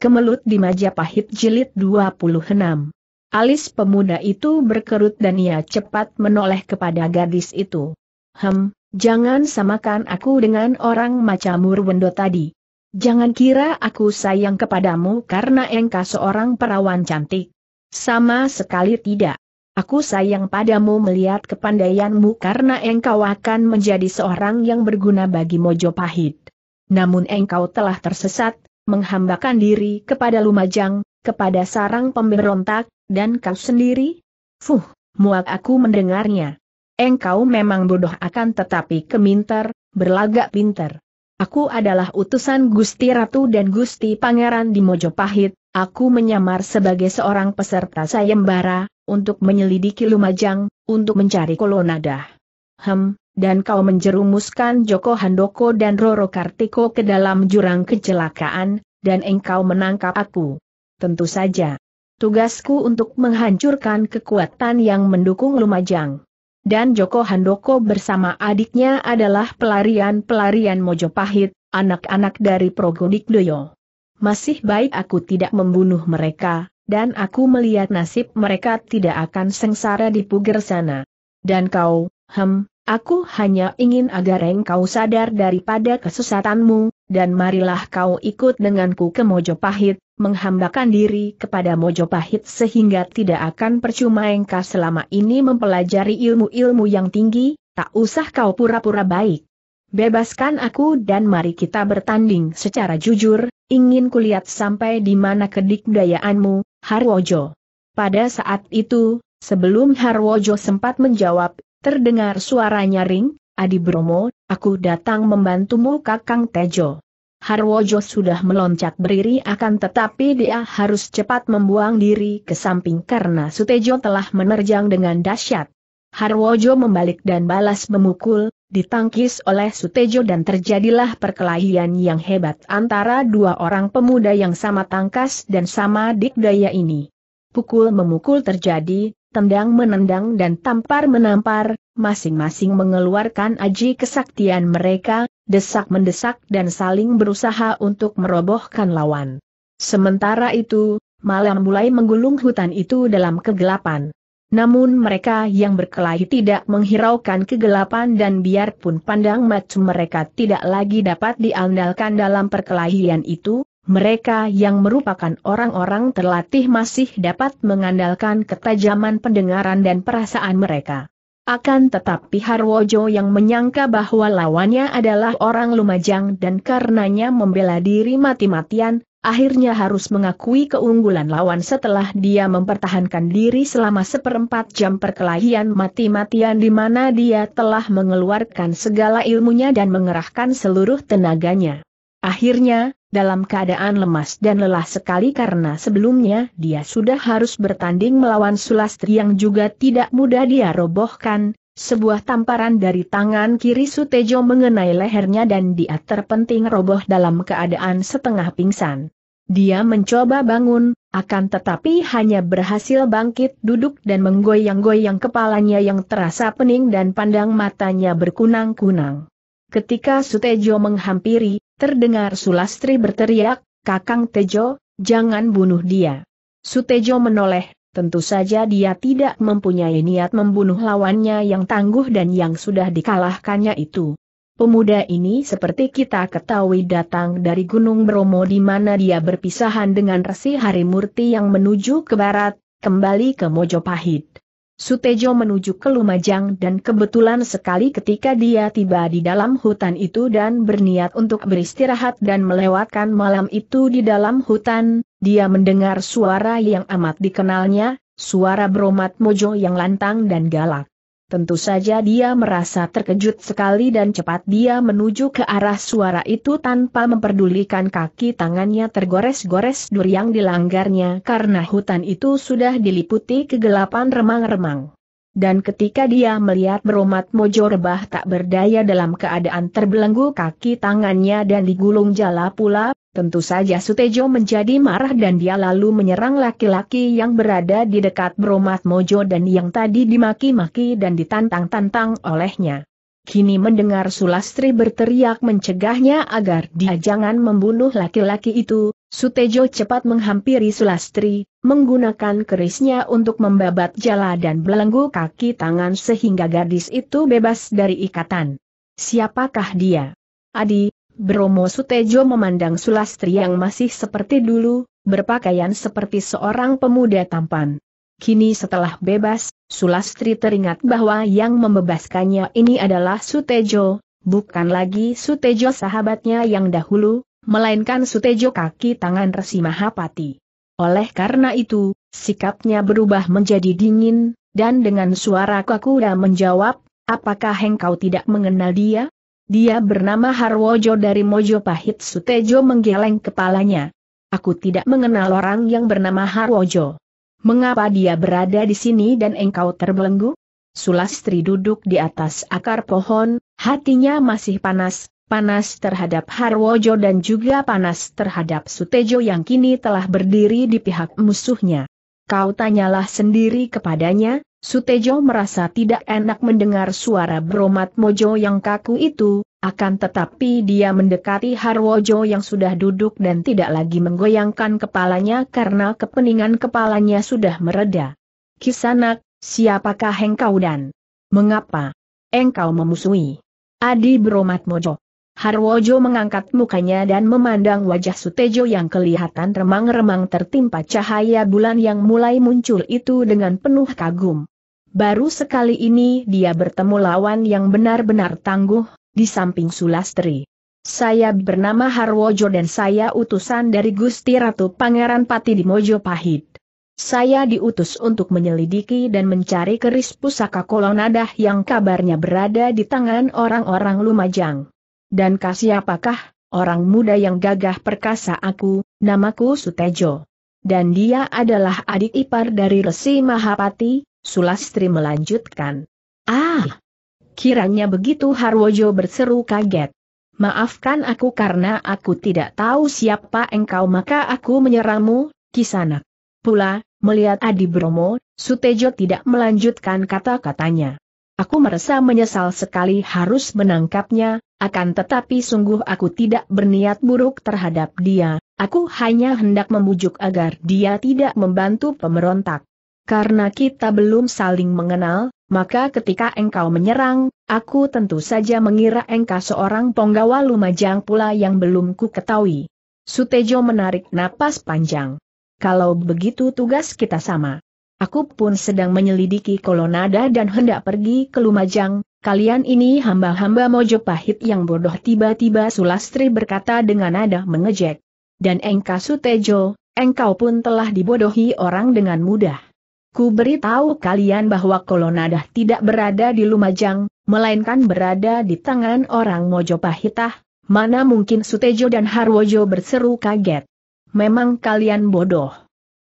Kemelut di Majapahit Jilid 26. Alis pemuda itu berkerut dan ia cepat menoleh kepada gadis itu. Hem, jangan samakan aku dengan orang macam urwendo tadi. Jangan kira aku sayang kepadamu karena engkau seorang perawan cantik. Sama sekali tidak. Aku sayang padamu melihat kepandaianmu karena engkau akan menjadi seorang yang berguna bagi Mojopahit. Namun engkau telah tersesat, menghambakan diri kepada Lumajang, kepada sarang pemberontak, dan kau sendiri? Fuh, muak aku mendengarnya. Engkau memang bodoh akan tetapi keminter, berlagak pinter. Aku adalah utusan Gusti Ratu dan Gusti Pangeran di Mojopahit, aku menyamar sebagai seorang peserta sayembara, untuk menyelidiki Lumajang, untuk mencari kolonadah. Hem, dan kau menjerumuskan Joko Handoko dan Roro Kartiko ke dalam jurang kecelakaan, dan engkau menangkap aku. Tentu saja. Tugasku untuk menghancurkan kekuatan yang mendukung Lumajang. Dan Joko Handoko bersama adiknya adalah pelarian-pelarian Mojopahit, anak-anak dari Progodik Doyo. Masih baik aku tidak membunuh mereka, dan aku melihat nasib mereka tidak akan sengsara di puger sana. Dan kau, hem, Aku hanya ingin agar engkau sadar daripada kesesatanmu, dan marilah kau ikut denganku ke Mojopahit, menghambakan diri kepada Mojopahit sehingga tidak akan percuma engkau selama ini mempelajari ilmu-ilmu yang tinggi, tak usah kau pura-pura baik. Bebaskan aku dan mari kita bertanding secara jujur, ingin kulihat sampai di mana kedikdayaanmu, Harwojo. Pada saat itu, sebelum Harwojo sempat menjawab, Terdengar suara nyaring, Adi Bromo, aku datang membantumu Kakang Tejo. Harwojo sudah meloncat beriri akan tetapi dia harus cepat membuang diri ke samping karena Sutejo telah menerjang dengan dahsyat. Harwojo membalik dan balas memukul, ditangkis oleh Sutejo dan terjadilah perkelahian yang hebat antara dua orang pemuda yang sama tangkas dan sama dikdaya ini. Pukul memukul terjadi, tendang menendang dan tampar menampar, masing-masing mengeluarkan aji kesaktian mereka, desak-mendesak dan saling berusaha untuk merobohkan lawan. Sementara itu, malam mulai menggulung hutan itu dalam kegelapan. Namun mereka yang berkelahi tidak menghiraukan kegelapan dan biarpun pandang mata mereka tidak lagi dapat diandalkan dalam perkelahian itu, mereka yang merupakan orang-orang terlatih masih dapat mengandalkan ketajaman pendengaran dan perasaan mereka. Akan tetapi Harwojo yang menyangka bahwa lawannya adalah orang Lumajang dan karenanya membela diri mati-matian, akhirnya harus mengakui keunggulan lawan setelah dia mempertahankan diri selama seperempat jam perkelahian mati-matian di mana dia telah mengeluarkan segala ilmunya dan mengerahkan seluruh tenaganya. Akhirnya, dalam keadaan lemas dan lelah sekali karena sebelumnya dia sudah harus bertanding melawan Sulastri yang juga tidak mudah dia robohkan, sebuah tamparan dari tangan kiri Sutejo mengenai lehernya dan dia terpenting roboh dalam keadaan setengah pingsan. Dia mencoba bangun, akan tetapi hanya berhasil bangkit duduk dan menggoyang-goyang kepalanya yang terasa pening dan pandang matanya berkunang-kunang. Ketika Sutejo menghampiri, Terdengar Sulastri berteriak, Kakang Tejo, jangan bunuh dia. Sutejo menoleh, tentu saja dia tidak mempunyai niat membunuh lawannya yang tangguh dan yang sudah dikalahkannya itu. Pemuda ini seperti kita ketahui datang dari Gunung Bromo di mana dia berpisahan dengan Resi Harimurti yang menuju ke barat, kembali ke Mojopahit. Sutejo menuju ke Lumajang dan kebetulan sekali ketika dia tiba di dalam hutan itu dan berniat untuk beristirahat dan melewatkan malam itu di dalam hutan, dia mendengar suara yang amat dikenalnya, suara Bromat Mojo yang lantang dan galak. Tentu saja dia merasa terkejut sekali dan cepat dia menuju ke arah suara itu tanpa memperdulikan kaki tangannya tergores-gores dur yang dilanggarnya karena hutan itu sudah diliputi kegelapan remang-remang. Dan ketika dia melihat Bromat mojo rebah tak berdaya dalam keadaan terbelenggu kaki tangannya dan digulung jala pula, tentu saja Sutejo menjadi marah dan dia lalu menyerang laki-laki yang berada di dekat Bromat mojo dan yang tadi dimaki-maki dan ditantang-tantang olehnya. Kini mendengar Sulastri berteriak mencegahnya agar dia jangan membunuh laki-laki itu, Sutejo cepat menghampiri Sulastri, menggunakan kerisnya untuk membabat jala dan belenggu kaki tangan sehingga gadis itu bebas dari ikatan. Siapakah dia? Adi, Bromo Sutejo memandang Sulastri yang masih seperti dulu, berpakaian seperti seorang pemuda tampan. Kini setelah bebas, Sulastri teringat bahwa yang membebaskannya ini adalah Sutejo, bukan lagi Sutejo sahabatnya yang dahulu, melainkan Sutejo kaki tangan Resi Mahapati. Oleh karena itu, sikapnya berubah menjadi dingin, dan dengan suara kaku dia menjawab, apakah engkau tidak mengenal dia? Dia bernama Harwojo dari Mojopahit Sutejo menggeleng kepalanya. Aku tidak mengenal orang yang bernama Harwojo. Mengapa dia berada di sini dan engkau terbelenggu? Sulastri duduk di atas akar pohon, hatinya masih panas, panas terhadap Harwojo dan juga panas terhadap Sutejo yang kini telah berdiri di pihak musuhnya. Kau tanyalah sendiri kepadanya, Sutejo merasa tidak enak mendengar suara bromat mojo yang kaku itu, akan tetapi dia mendekati Harwojo yang sudah duduk dan tidak lagi menggoyangkan kepalanya karena kepeningan kepalanya sudah mereda. Kisanak, siapakah engkau dan mengapa engkau memusuhi Adi Bromat Mojo? Harwojo mengangkat mukanya dan memandang wajah Sutejo yang kelihatan remang-remang tertimpa cahaya bulan yang mulai muncul itu dengan penuh kagum. Baru sekali ini dia bertemu lawan yang benar-benar tangguh, di samping Sulastri. Saya bernama Harwojo dan saya utusan dari Gusti Ratu Pangeran Pati di Mojopahit. Saya diutus untuk menyelidiki dan mencari keris pusaka Kolonadah yang kabarnya berada di tangan orang-orang Lumajang. Dan kasih apakah orang muda yang gagah perkasa aku, namaku Sutejo. Dan dia adalah adik ipar dari Resi Mahapati, Sulastri melanjutkan. Ah! Kiranya begitu Harwojo berseru kaget. Maafkan aku karena aku tidak tahu siapa engkau maka aku menyerangmu, kisanak. Pula, melihat Adi Bromo, Sutejo tidak melanjutkan kata-katanya. Aku merasa menyesal sekali harus menangkapnya, akan tetapi sungguh aku tidak berniat buruk terhadap dia, aku hanya hendak membujuk agar dia tidak membantu pemberontak. Karena kita belum saling mengenal, maka ketika engkau menyerang, aku tentu saja mengira engkau seorang penggawa lumajang pula yang belum ku ketahui. Sutejo menarik napas panjang. Kalau begitu tugas kita sama. Aku pun sedang menyelidiki kolonada dan hendak pergi ke Lumajang, kalian ini hamba-hamba Mojopahit yang bodoh tiba-tiba Sulastri berkata dengan nada mengejek. Dan engkau Sutejo, engkau pun telah dibodohi orang dengan mudah. Ku beritahu kalian bahwa kolonada tidak berada di Lumajang, melainkan berada di tangan orang Mojopahitah, mana mungkin Sutejo dan Harwojo berseru kaget. Memang kalian bodoh.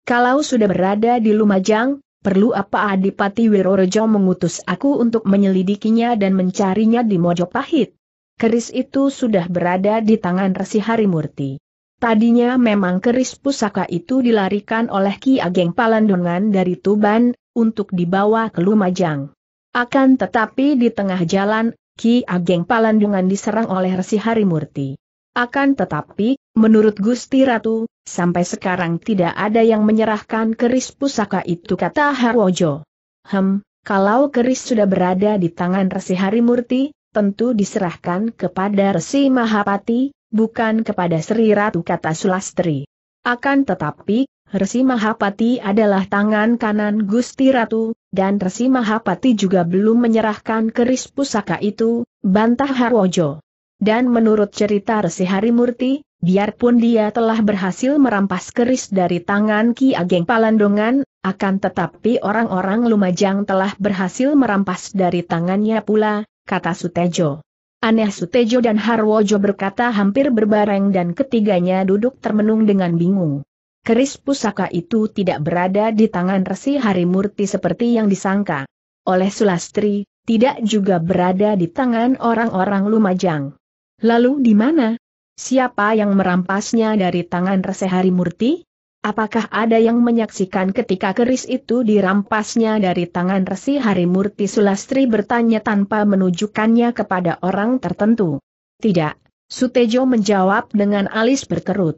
Kalau sudah berada di Lumajang, perlu apa Adipati Wirorojo mengutus aku untuk menyelidikinya dan mencarinya di Mojopahit? Keris itu sudah berada di tangan Resi Harimurti. Tadinya memang keris pusaka itu dilarikan oleh Ki Ageng Palandungan dari Tuban, untuk dibawa ke Lumajang. Akan tetapi di tengah jalan, Ki Ageng Palandungan diserang oleh Resi Harimurti. Akan tetapi, menurut Gusti Ratu, sampai sekarang tidak ada yang menyerahkan keris pusaka itu kata Harwojo. Hem, kalau keris sudah berada di tangan Resi Harimurti, tentu diserahkan kepada Resi Mahapati, bukan kepada Sri Ratu kata Sulastri. Akan tetapi, Resi Mahapati adalah tangan kanan Gusti Ratu, dan Resi Mahapati juga belum menyerahkan keris pusaka itu, bantah Harwojo. Dan menurut cerita Resi Hari Murti, biarpun dia telah berhasil merampas keris dari tangan Ki Ageng Palandongan, akan tetapi orang-orang Lumajang telah berhasil merampas dari tangannya pula, kata Sutejo. Aneh Sutejo dan Harwojo berkata hampir berbareng dan ketiganya duduk termenung dengan bingung. Keris pusaka itu tidak berada di tangan Resi Hari Murti seperti yang disangka. Oleh Sulastri, tidak juga berada di tangan orang-orang Lumajang. Lalu di mana? Siapa yang merampasnya dari tangan Resehari Murti? Apakah ada yang menyaksikan ketika keris itu dirampasnya dari tangan Resi Hari Murti Sulastri bertanya tanpa menunjukkannya kepada orang tertentu? Tidak, Sutejo menjawab dengan alis berkerut.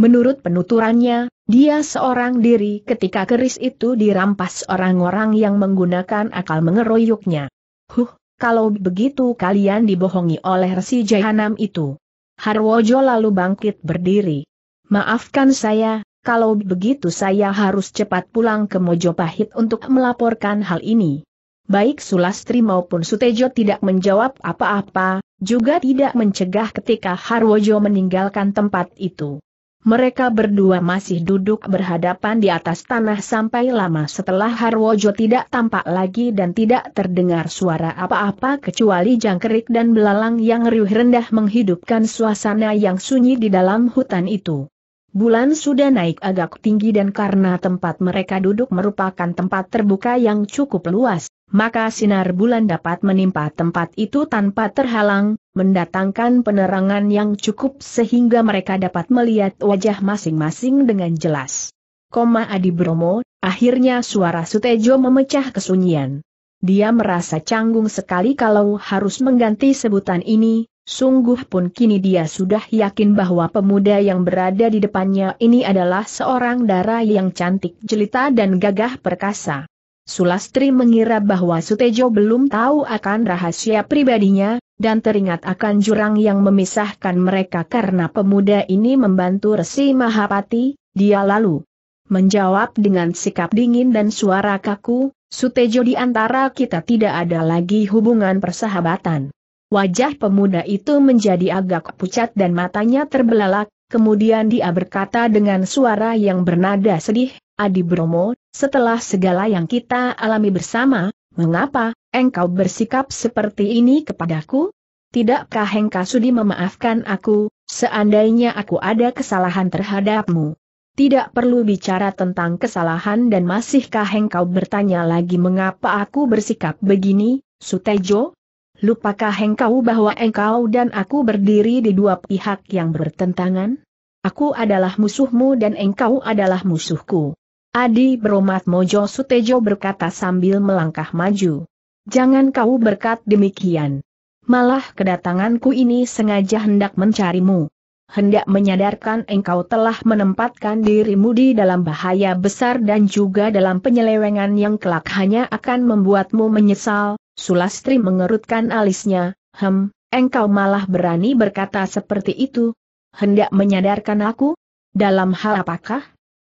Menurut penuturannya, dia seorang diri ketika keris itu dirampas orang-orang yang menggunakan akal mengeroyoknya. Huh, kalau begitu kalian dibohongi oleh Resi Jahanam itu. Harwojo lalu bangkit berdiri. Maafkan saya, kalau begitu saya harus cepat pulang ke Mojopahit untuk melaporkan hal ini. Baik Sulastri maupun Sutejo tidak menjawab apa-apa, juga tidak mencegah ketika Harwojo meninggalkan tempat itu mereka berdua masih duduk berhadapan di atas tanah sampai lama setelah Harwojo tidak tampak lagi dan tidak terdengar suara apa-apa kecuali jangkrik dan belalang yang riuh rendah menghidupkan suasana yang sunyi di dalam hutan itu. Bulan sudah naik agak tinggi dan karena tempat mereka duduk merupakan tempat terbuka yang cukup luas, maka sinar bulan dapat menimpa tempat itu tanpa terhalang, mendatangkan penerangan yang cukup sehingga mereka dapat melihat wajah masing-masing dengan jelas. Koma Adi Bromo, akhirnya suara Sutejo memecah kesunyian. Dia merasa canggung sekali kalau harus mengganti sebutan ini, sungguh pun kini dia sudah yakin bahwa pemuda yang berada di depannya ini adalah seorang darah yang cantik jelita dan gagah perkasa. Sulastri mengira bahwa Sutejo belum tahu akan rahasia pribadinya, dan teringat akan jurang yang memisahkan mereka karena pemuda ini membantu Resi Mahapati, dia lalu menjawab dengan sikap dingin dan suara kaku, Sutejo di antara kita tidak ada lagi hubungan persahabatan. Wajah pemuda itu menjadi agak pucat dan matanya terbelalak, Kemudian dia berkata dengan suara yang bernada sedih, Adi Bromo, setelah segala yang kita alami bersama, mengapa, engkau bersikap seperti ini kepadaku? Tidakkah engkau Sudi memaafkan aku, seandainya aku ada kesalahan terhadapmu? Tidak perlu bicara tentang kesalahan dan masihkah engkau bertanya lagi mengapa aku bersikap begini, Sutejo? Lupakah engkau bahwa engkau dan aku berdiri di dua pihak yang bertentangan? Aku adalah musuhmu dan engkau adalah musuhku. Adi Bromat Mojo Sutejo berkata sambil melangkah maju. Jangan kau berkat demikian. Malah kedatanganku ini sengaja hendak mencarimu. Hendak menyadarkan engkau telah menempatkan dirimu di dalam bahaya besar dan juga dalam penyelewengan yang kelak hanya akan membuatmu menyesal, Sulastri mengerutkan alisnya, hem, engkau malah berani berkata seperti itu? Hendak menyadarkan aku? Dalam hal apakah?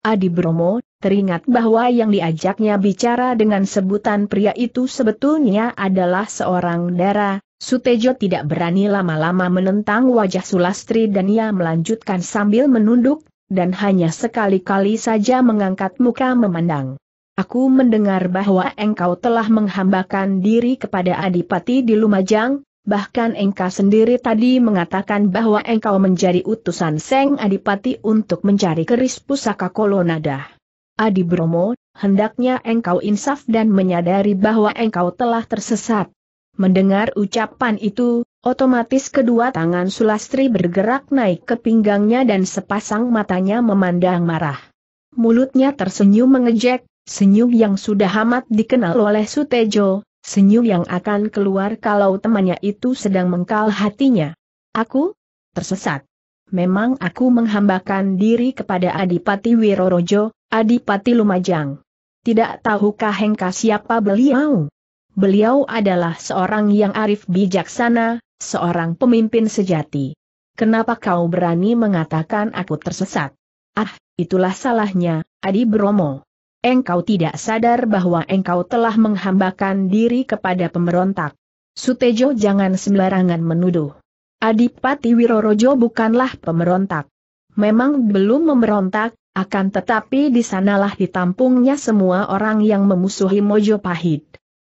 Adi Bromo, teringat bahwa yang diajaknya bicara dengan sebutan pria itu sebetulnya adalah seorang dara, Sutejo tidak berani lama-lama menentang wajah Sulastri dan ia melanjutkan sambil menunduk, dan hanya sekali-kali saja mengangkat muka memandang. Aku mendengar bahwa engkau telah menghambakan diri kepada Adipati di Lumajang, bahkan engkau sendiri tadi mengatakan bahwa engkau menjadi utusan Seng Adipati untuk mencari keris pusaka Kolonada. Adi Bromo, hendaknya engkau insaf dan menyadari bahwa engkau telah tersesat. Mendengar ucapan itu, otomatis kedua tangan Sulastri bergerak naik ke pinggangnya dan sepasang matanya memandang marah. Mulutnya tersenyum mengejek, Senyum yang sudah amat dikenal oleh Sutejo, senyum yang akan keluar kalau temannya itu sedang mengkal hatinya. Aku? Tersesat. Memang aku menghambakan diri kepada Adipati Wirorojo, Adipati Lumajang. Tidak tahukah Hengka siapa beliau? Beliau adalah seorang yang arif bijaksana, seorang pemimpin sejati. Kenapa kau berani mengatakan aku tersesat? Ah, itulah salahnya, Adi Bromo engkau tidak sadar bahwa engkau telah menghambakan diri kepada pemberontak. Sutejo jangan sembarangan menuduh. Adipati Wirorojo bukanlah pemberontak. Memang belum memberontak, akan tetapi di sanalah ditampungnya semua orang yang memusuhi Pahit.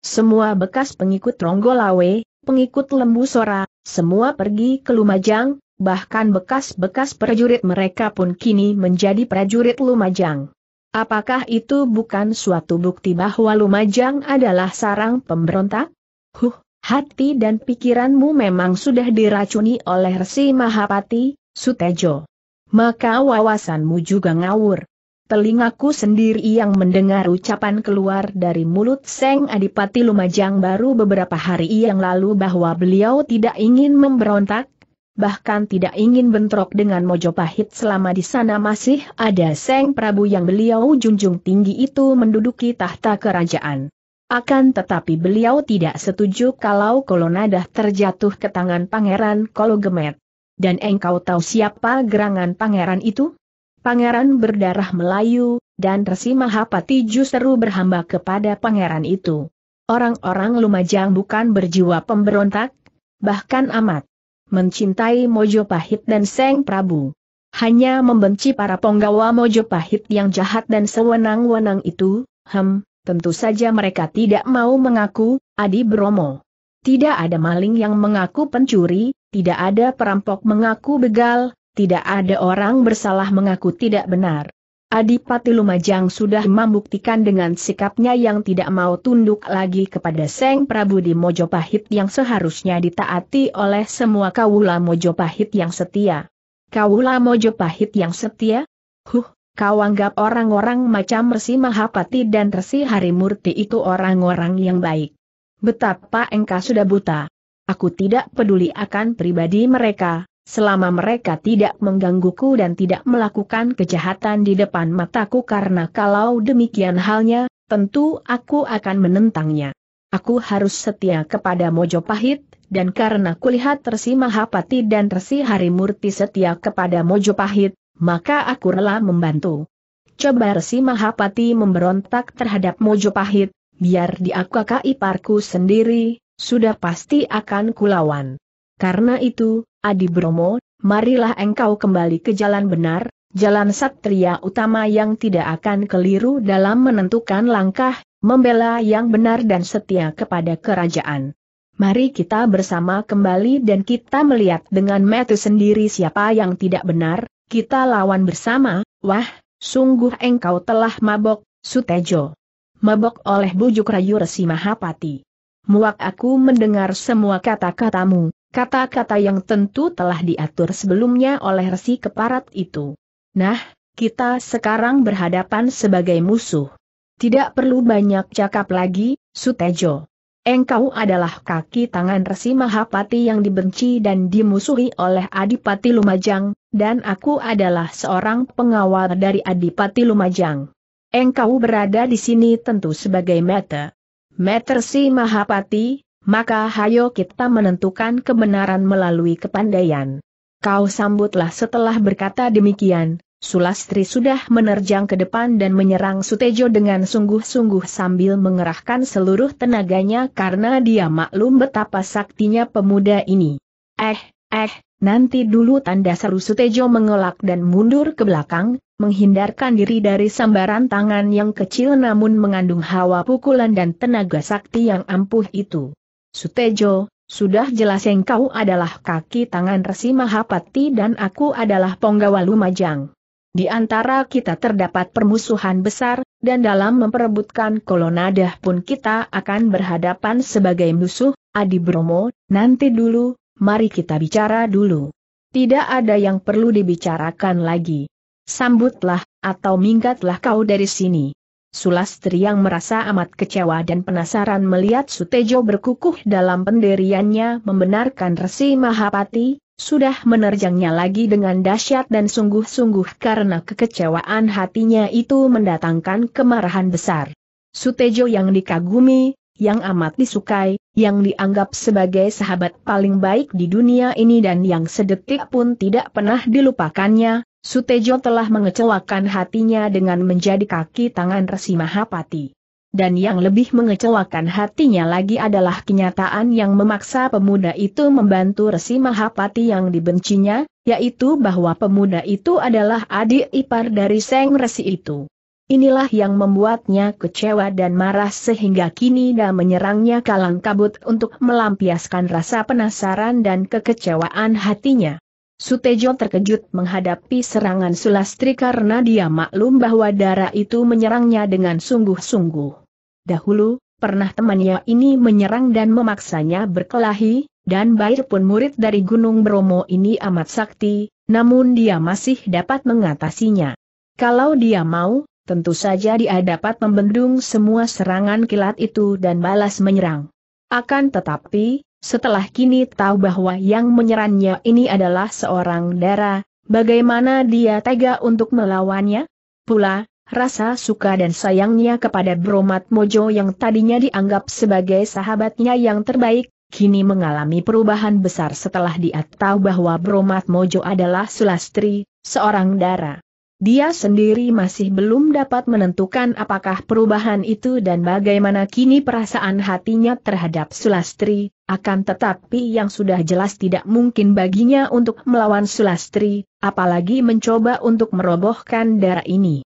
Semua bekas pengikut Ronggolawe, pengikut Lembu Sora, semua pergi ke Lumajang, bahkan bekas-bekas prajurit mereka pun kini menjadi prajurit Lumajang. Apakah itu bukan suatu bukti bahwa Lumajang adalah sarang pemberontak? Huh, hati dan pikiranmu memang sudah diracuni oleh Resi Mahapati, Sutejo. Maka wawasanmu juga ngawur. Telingaku sendiri yang mendengar ucapan keluar dari mulut Seng Adipati Lumajang baru beberapa hari yang lalu bahwa beliau tidak ingin memberontak, bahkan tidak ingin bentrok dengan Mojopahit selama di sana masih ada Seng Prabu yang beliau junjung tinggi itu menduduki tahta kerajaan. Akan tetapi beliau tidak setuju kalau Kolonadah terjatuh ke tangan Pangeran Kologemet. Dan engkau tahu siapa gerangan pangeran itu? Pangeran berdarah Melayu, dan Resi Mahapati justru berhamba kepada pangeran itu. Orang-orang Lumajang bukan berjiwa pemberontak, bahkan amat mencintai Mojo Pahit dan Seng Prabu. Hanya membenci para penggawa Pahit yang jahat dan sewenang-wenang itu, hem, tentu saja mereka tidak mau mengaku, Adi Bromo. Tidak ada maling yang mengaku pencuri, tidak ada perampok mengaku begal, tidak ada orang bersalah mengaku tidak benar. Adipati Lumajang sudah membuktikan dengan sikapnya yang tidak mau tunduk lagi kepada Seng Prabu di Mojopahit yang seharusnya ditaati oleh semua kaula Mojopahit yang setia. Kaula Mojopahit yang setia? Huh, kau anggap orang-orang macam Resi Mahapati dan Resi Harimurti itu orang-orang yang baik. Betapa engkau sudah buta. Aku tidak peduli akan pribadi mereka, Selama mereka tidak menggangguku dan tidak melakukan kejahatan di depan mataku karena kalau demikian halnya, tentu aku akan menentangnya. Aku harus setia kepada Mojopahit, dan karena kulihat Mahapati dan Resi Murti setia kepada Mojopahit, maka aku rela membantu. Coba Resi Mahapati memberontak terhadap Mojopahit, biar di aku kakak iparku sendiri, sudah pasti akan kulawan. Karena itu, Adi Bromo, marilah engkau kembali ke jalan benar, jalan satria utama yang tidak akan keliru dalam menentukan langkah, membela yang benar dan setia kepada kerajaan. Mari kita bersama kembali dan kita melihat dengan mata sendiri siapa yang tidak benar, kita lawan bersama, wah, sungguh engkau telah mabok, Sutejo. Mabok oleh bujuk rayu Resi Mahapati. Muak aku mendengar semua kata-katamu, Kata-kata yang tentu telah diatur sebelumnya oleh resi keparat itu. Nah, kita sekarang berhadapan sebagai musuh. Tidak perlu banyak cakap lagi, Sutejo. Engkau adalah kaki tangan Resi Mahapati yang dibenci dan dimusuhi oleh Adipati Lumajang, dan aku adalah seorang pengawal dari Adipati Lumajang. Engkau berada di sini tentu sebagai meta. Meter Si Mahapati, maka hayo kita menentukan kebenaran melalui kepandaian. Kau sambutlah setelah berkata demikian, Sulastri sudah menerjang ke depan dan menyerang Sutejo dengan sungguh-sungguh sambil mengerahkan seluruh tenaganya karena dia maklum betapa saktinya pemuda ini. Eh, eh, nanti dulu tanda seru Sutejo mengelak dan mundur ke belakang, menghindarkan diri dari sambaran tangan yang kecil namun mengandung hawa pukulan dan tenaga sakti yang ampuh itu. Sutejo, sudah jelas engkau adalah kaki tangan Resi Mahapati dan aku adalah penggawa Lumajang. Di antara kita terdapat permusuhan besar, dan dalam memperebutkan kolonadah pun kita akan berhadapan sebagai musuh, Adi Bromo, nanti dulu, mari kita bicara dulu. Tidak ada yang perlu dibicarakan lagi. Sambutlah, atau minggatlah kau dari sini. Sulastri yang merasa amat kecewa dan penasaran melihat Sutejo berkukuh dalam pendiriannya membenarkan Resi Mahapati, sudah menerjangnya lagi dengan dahsyat dan sungguh-sungguh karena kekecewaan hatinya itu mendatangkan kemarahan besar. Sutejo yang dikagumi, yang amat disukai, yang dianggap sebagai sahabat paling baik di dunia ini dan yang sedetik pun tidak pernah dilupakannya, Sutejo telah mengecewakan hatinya dengan menjadi kaki tangan Resi Mahapati. Dan yang lebih mengecewakan hatinya lagi adalah kenyataan yang memaksa pemuda itu membantu Resi Mahapati yang dibencinya, yaitu bahwa pemuda itu adalah adik ipar dari Seng Resi itu. Inilah yang membuatnya kecewa dan marah sehingga kini dia menyerangnya kalang kabut untuk melampiaskan rasa penasaran dan kekecewaan hatinya. Sutejo terkejut menghadapi serangan Sulastri karena dia maklum bahwa darah itu menyerangnya dengan sungguh-sungguh. Dahulu, pernah temannya ini menyerang dan memaksanya berkelahi, dan Bair pun murid dari Gunung Bromo ini amat sakti, namun dia masih dapat mengatasinya. Kalau dia mau, tentu saja dia dapat membendung semua serangan kilat itu dan balas menyerang. Akan tetapi, setelah kini tahu bahwa yang menyerangnya ini adalah seorang dara, bagaimana dia tega untuk melawannya? Pula, rasa suka dan sayangnya kepada Bromat Mojo yang tadinya dianggap sebagai sahabatnya yang terbaik, kini mengalami perubahan besar setelah dia tahu bahwa Bromat Mojo adalah Sulastri, seorang dara. Dia sendiri masih belum dapat menentukan apakah perubahan itu dan bagaimana kini perasaan hatinya terhadap Sulastri, akan tetapi yang sudah jelas tidak mungkin baginya untuk melawan Sulastri, apalagi mencoba untuk merobohkan darah ini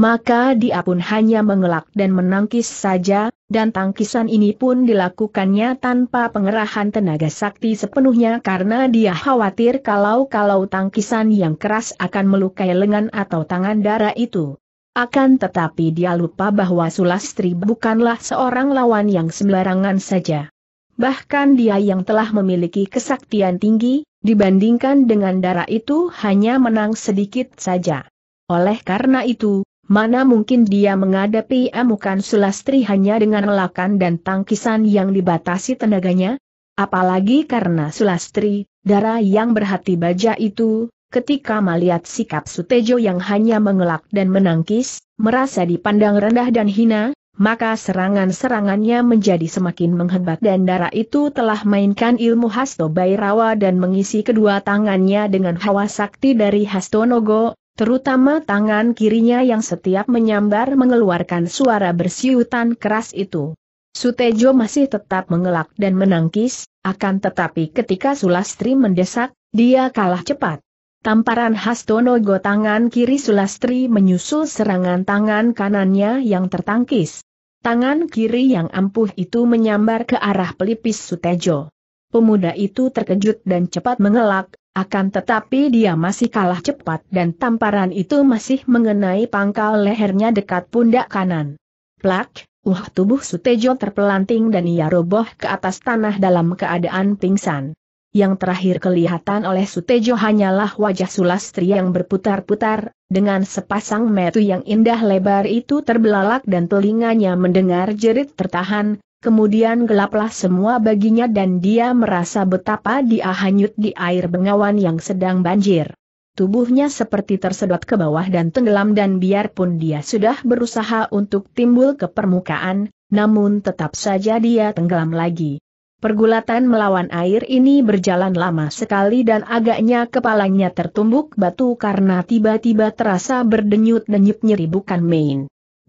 maka dia pun hanya mengelak dan menangkis saja, dan tangkisan ini pun dilakukannya tanpa pengerahan tenaga sakti sepenuhnya karena dia khawatir kalau-kalau tangkisan yang keras akan melukai lengan atau tangan darah itu. Akan tetapi dia lupa bahwa Sulastri bukanlah seorang lawan yang sembarangan saja. Bahkan dia yang telah memiliki kesaktian tinggi, dibandingkan dengan darah itu hanya menang sedikit saja. Oleh karena itu, Mana mungkin dia menghadapi amukan sulastri hanya dengan relakan dan tangkisan yang dibatasi tenaganya? Apalagi karena sulastri, darah yang berhati baja itu, ketika melihat sikap Sutejo yang hanya mengelak dan menangkis, merasa dipandang rendah dan hina, maka serangan-serangannya menjadi semakin menghebat dan darah itu telah mainkan ilmu Hasto Bairawa dan mengisi kedua tangannya dengan hawa sakti dari Hasto Nogo, terutama tangan kirinya yang setiap menyambar mengeluarkan suara bersiutan keras itu. Sutejo masih tetap mengelak dan menangkis, akan tetapi ketika Sulastri mendesak, dia kalah cepat. Tamparan Hastono go tangan kiri Sulastri menyusul serangan tangan kanannya yang tertangkis. Tangan kiri yang ampuh itu menyambar ke arah pelipis Sutejo. Pemuda itu terkejut dan cepat mengelak, akan tetapi dia masih kalah cepat dan tamparan itu masih mengenai pangkal lehernya dekat pundak kanan. Plak, uh tubuh Sutejo terpelanting dan ia roboh ke atas tanah dalam keadaan pingsan. Yang terakhir kelihatan oleh Sutejo hanyalah wajah Sulastri yang berputar-putar, dengan sepasang metu yang indah lebar itu terbelalak dan telinganya mendengar jerit tertahan, Kemudian gelaplah semua baginya dan dia merasa betapa dia hanyut di air bengawan yang sedang banjir. Tubuhnya seperti tersedot ke bawah dan tenggelam dan biarpun dia sudah berusaha untuk timbul ke permukaan, namun tetap saja dia tenggelam lagi. Pergulatan melawan air ini berjalan lama sekali dan agaknya kepalanya tertumbuk batu karena tiba-tiba terasa berdenyut-denyut nyeri bukan main.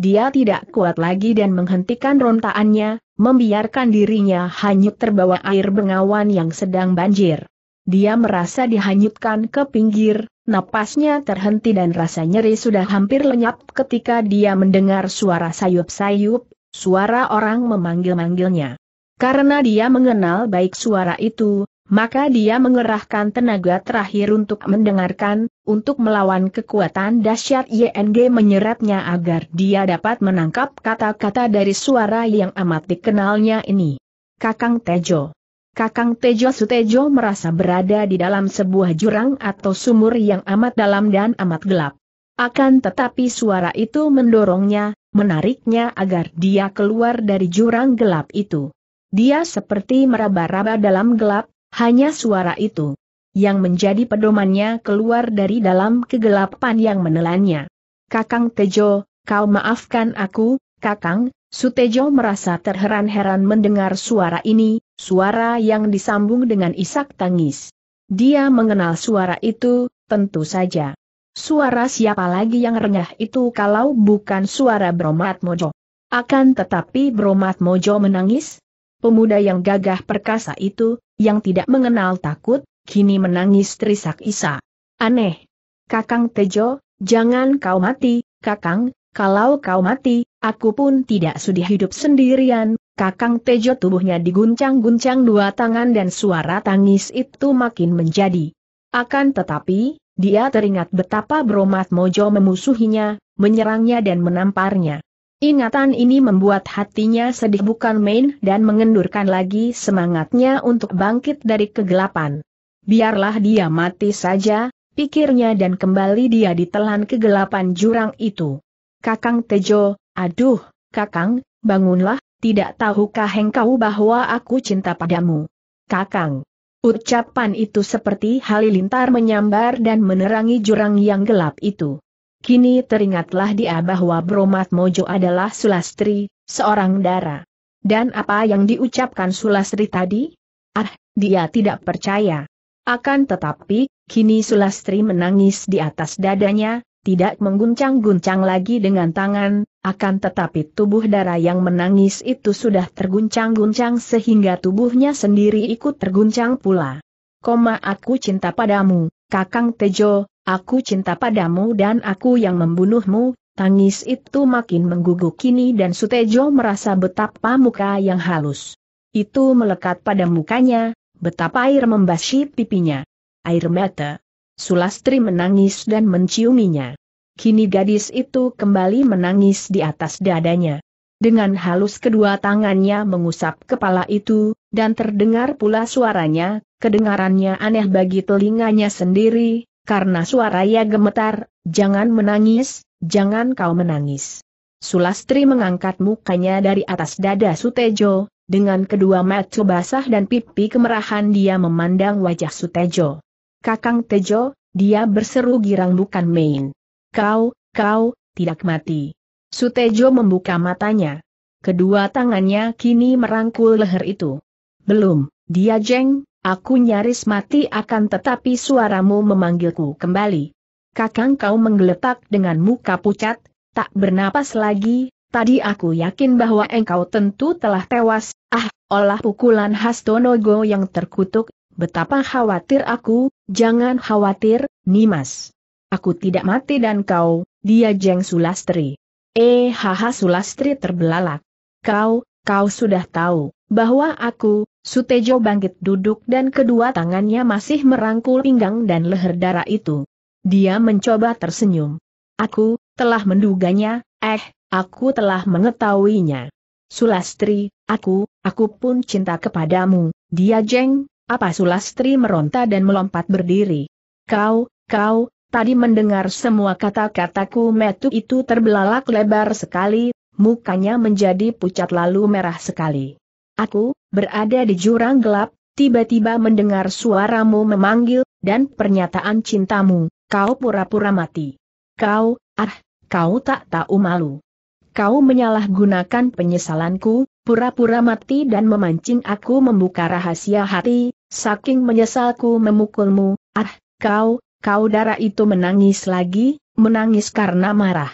Dia tidak kuat lagi dan menghentikan rontaannya, membiarkan dirinya hanyut terbawa air bengawan yang sedang banjir. Dia merasa dihanyutkan ke pinggir, napasnya terhenti dan rasa nyeri sudah hampir lenyap ketika dia mendengar suara sayup-sayup, suara orang memanggil-manggilnya. Karena dia mengenal baik suara itu, maka dia mengerahkan tenaga terakhir untuk mendengarkan, untuk melawan kekuatan dahsyat YNG menyeretnya agar dia dapat menangkap kata-kata dari suara yang amat dikenalnya ini. Kakang Tejo. Kakang Tejo Sutejo merasa berada di dalam sebuah jurang atau sumur yang amat dalam dan amat gelap. Akan tetapi suara itu mendorongnya, menariknya agar dia keluar dari jurang gelap itu. Dia seperti meraba-raba dalam gelap, hanya suara itu yang menjadi pedomannya keluar dari dalam kegelapan yang menelannya. Kakang Tejo, kau maafkan aku, Kakang, Sutejo merasa terheran-heran mendengar suara ini, suara yang disambung dengan isak tangis. Dia mengenal suara itu, tentu saja. Suara siapa lagi yang rengah itu kalau bukan suara Bromat Mojo. Akan tetapi Bromat Mojo menangis? Pemuda yang gagah perkasa itu, yang tidak mengenal takut, kini menangis terisak isa. Aneh. Kakang Tejo, jangan kau mati, Kakang, kalau kau mati, aku pun tidak sudi hidup sendirian, Kakang Tejo tubuhnya diguncang-guncang dua tangan dan suara tangis itu makin menjadi. Akan tetapi, dia teringat betapa Bromat Mojo memusuhinya, menyerangnya dan menamparnya. Ingatan ini membuat hatinya sedih bukan main dan mengendurkan lagi semangatnya untuk bangkit dari kegelapan. Biarlah dia mati saja, pikirnya dan kembali dia ditelan kegelapan jurang itu. Kakang Tejo, aduh, Kakang, bangunlah, tidak tahukah engkau bahwa aku cinta padamu? Kakang. Ucapan itu seperti halilintar menyambar dan menerangi jurang yang gelap itu. Kini teringatlah dia bahwa Bromat Mojo adalah Sulastri, seorang dara. Dan apa yang diucapkan Sulastri tadi? Ah, dia tidak percaya. Akan tetapi, kini Sulastri menangis di atas dadanya, tidak mengguncang-guncang lagi dengan tangan, akan tetapi tubuh darah yang menangis itu sudah terguncang-guncang sehingga tubuhnya sendiri ikut terguncang pula. Koma aku cinta padamu, Kakang Tejo, Aku cinta padamu dan aku yang membunuhmu, tangis itu makin mengguguk kini dan Sutejo merasa betapa muka yang halus. Itu melekat pada mukanya, betapa air membasmi pipinya. Air mata. Sulastri menangis dan menciuminya. Kini gadis itu kembali menangis di atas dadanya. Dengan halus kedua tangannya mengusap kepala itu, dan terdengar pula suaranya, kedengarannya aneh bagi telinganya sendiri, karena suaranya gemetar, jangan menangis, jangan kau menangis. Sulastri mengangkat mukanya dari atas dada Sutejo, dengan kedua mata basah dan pipi kemerahan dia memandang wajah Sutejo. Kakang Tejo, dia berseru girang bukan main. Kau, kau, tidak mati. Sutejo membuka matanya. Kedua tangannya kini merangkul leher itu. Belum, dia jeng, Aku nyaris mati akan tetapi suaramu memanggilku kembali. Kakang kau menggeletak dengan muka pucat, tak bernapas lagi, tadi aku yakin bahwa engkau tentu telah tewas, ah, olah pukulan Hastonogo yang terkutuk, betapa khawatir aku, jangan khawatir, Nimas. Aku tidak mati dan kau, dia jeng Sulastri. Eh haha Sulastri terbelalak. Kau, kau sudah tahu, bahwa aku, Sutejo bangkit duduk dan kedua tangannya masih merangkul pinggang dan leher darah itu. Dia mencoba tersenyum. Aku, telah menduganya, eh, aku telah mengetahuinya. Sulastri, aku, aku pun cinta kepadamu, dia jeng, apa Sulastri meronta dan melompat berdiri. Kau, kau, tadi mendengar semua kata-kataku metu itu terbelalak lebar sekali, mukanya menjadi pucat lalu merah sekali. Aku, berada di jurang gelap, tiba-tiba mendengar suaramu memanggil, dan pernyataan cintamu, kau pura-pura mati. Kau, ah, kau tak tahu malu. Kau menyalahgunakan penyesalanku, pura-pura mati dan memancing aku membuka rahasia hati, saking menyesalku memukulmu, ah, kau, kau darah itu menangis lagi, menangis karena marah.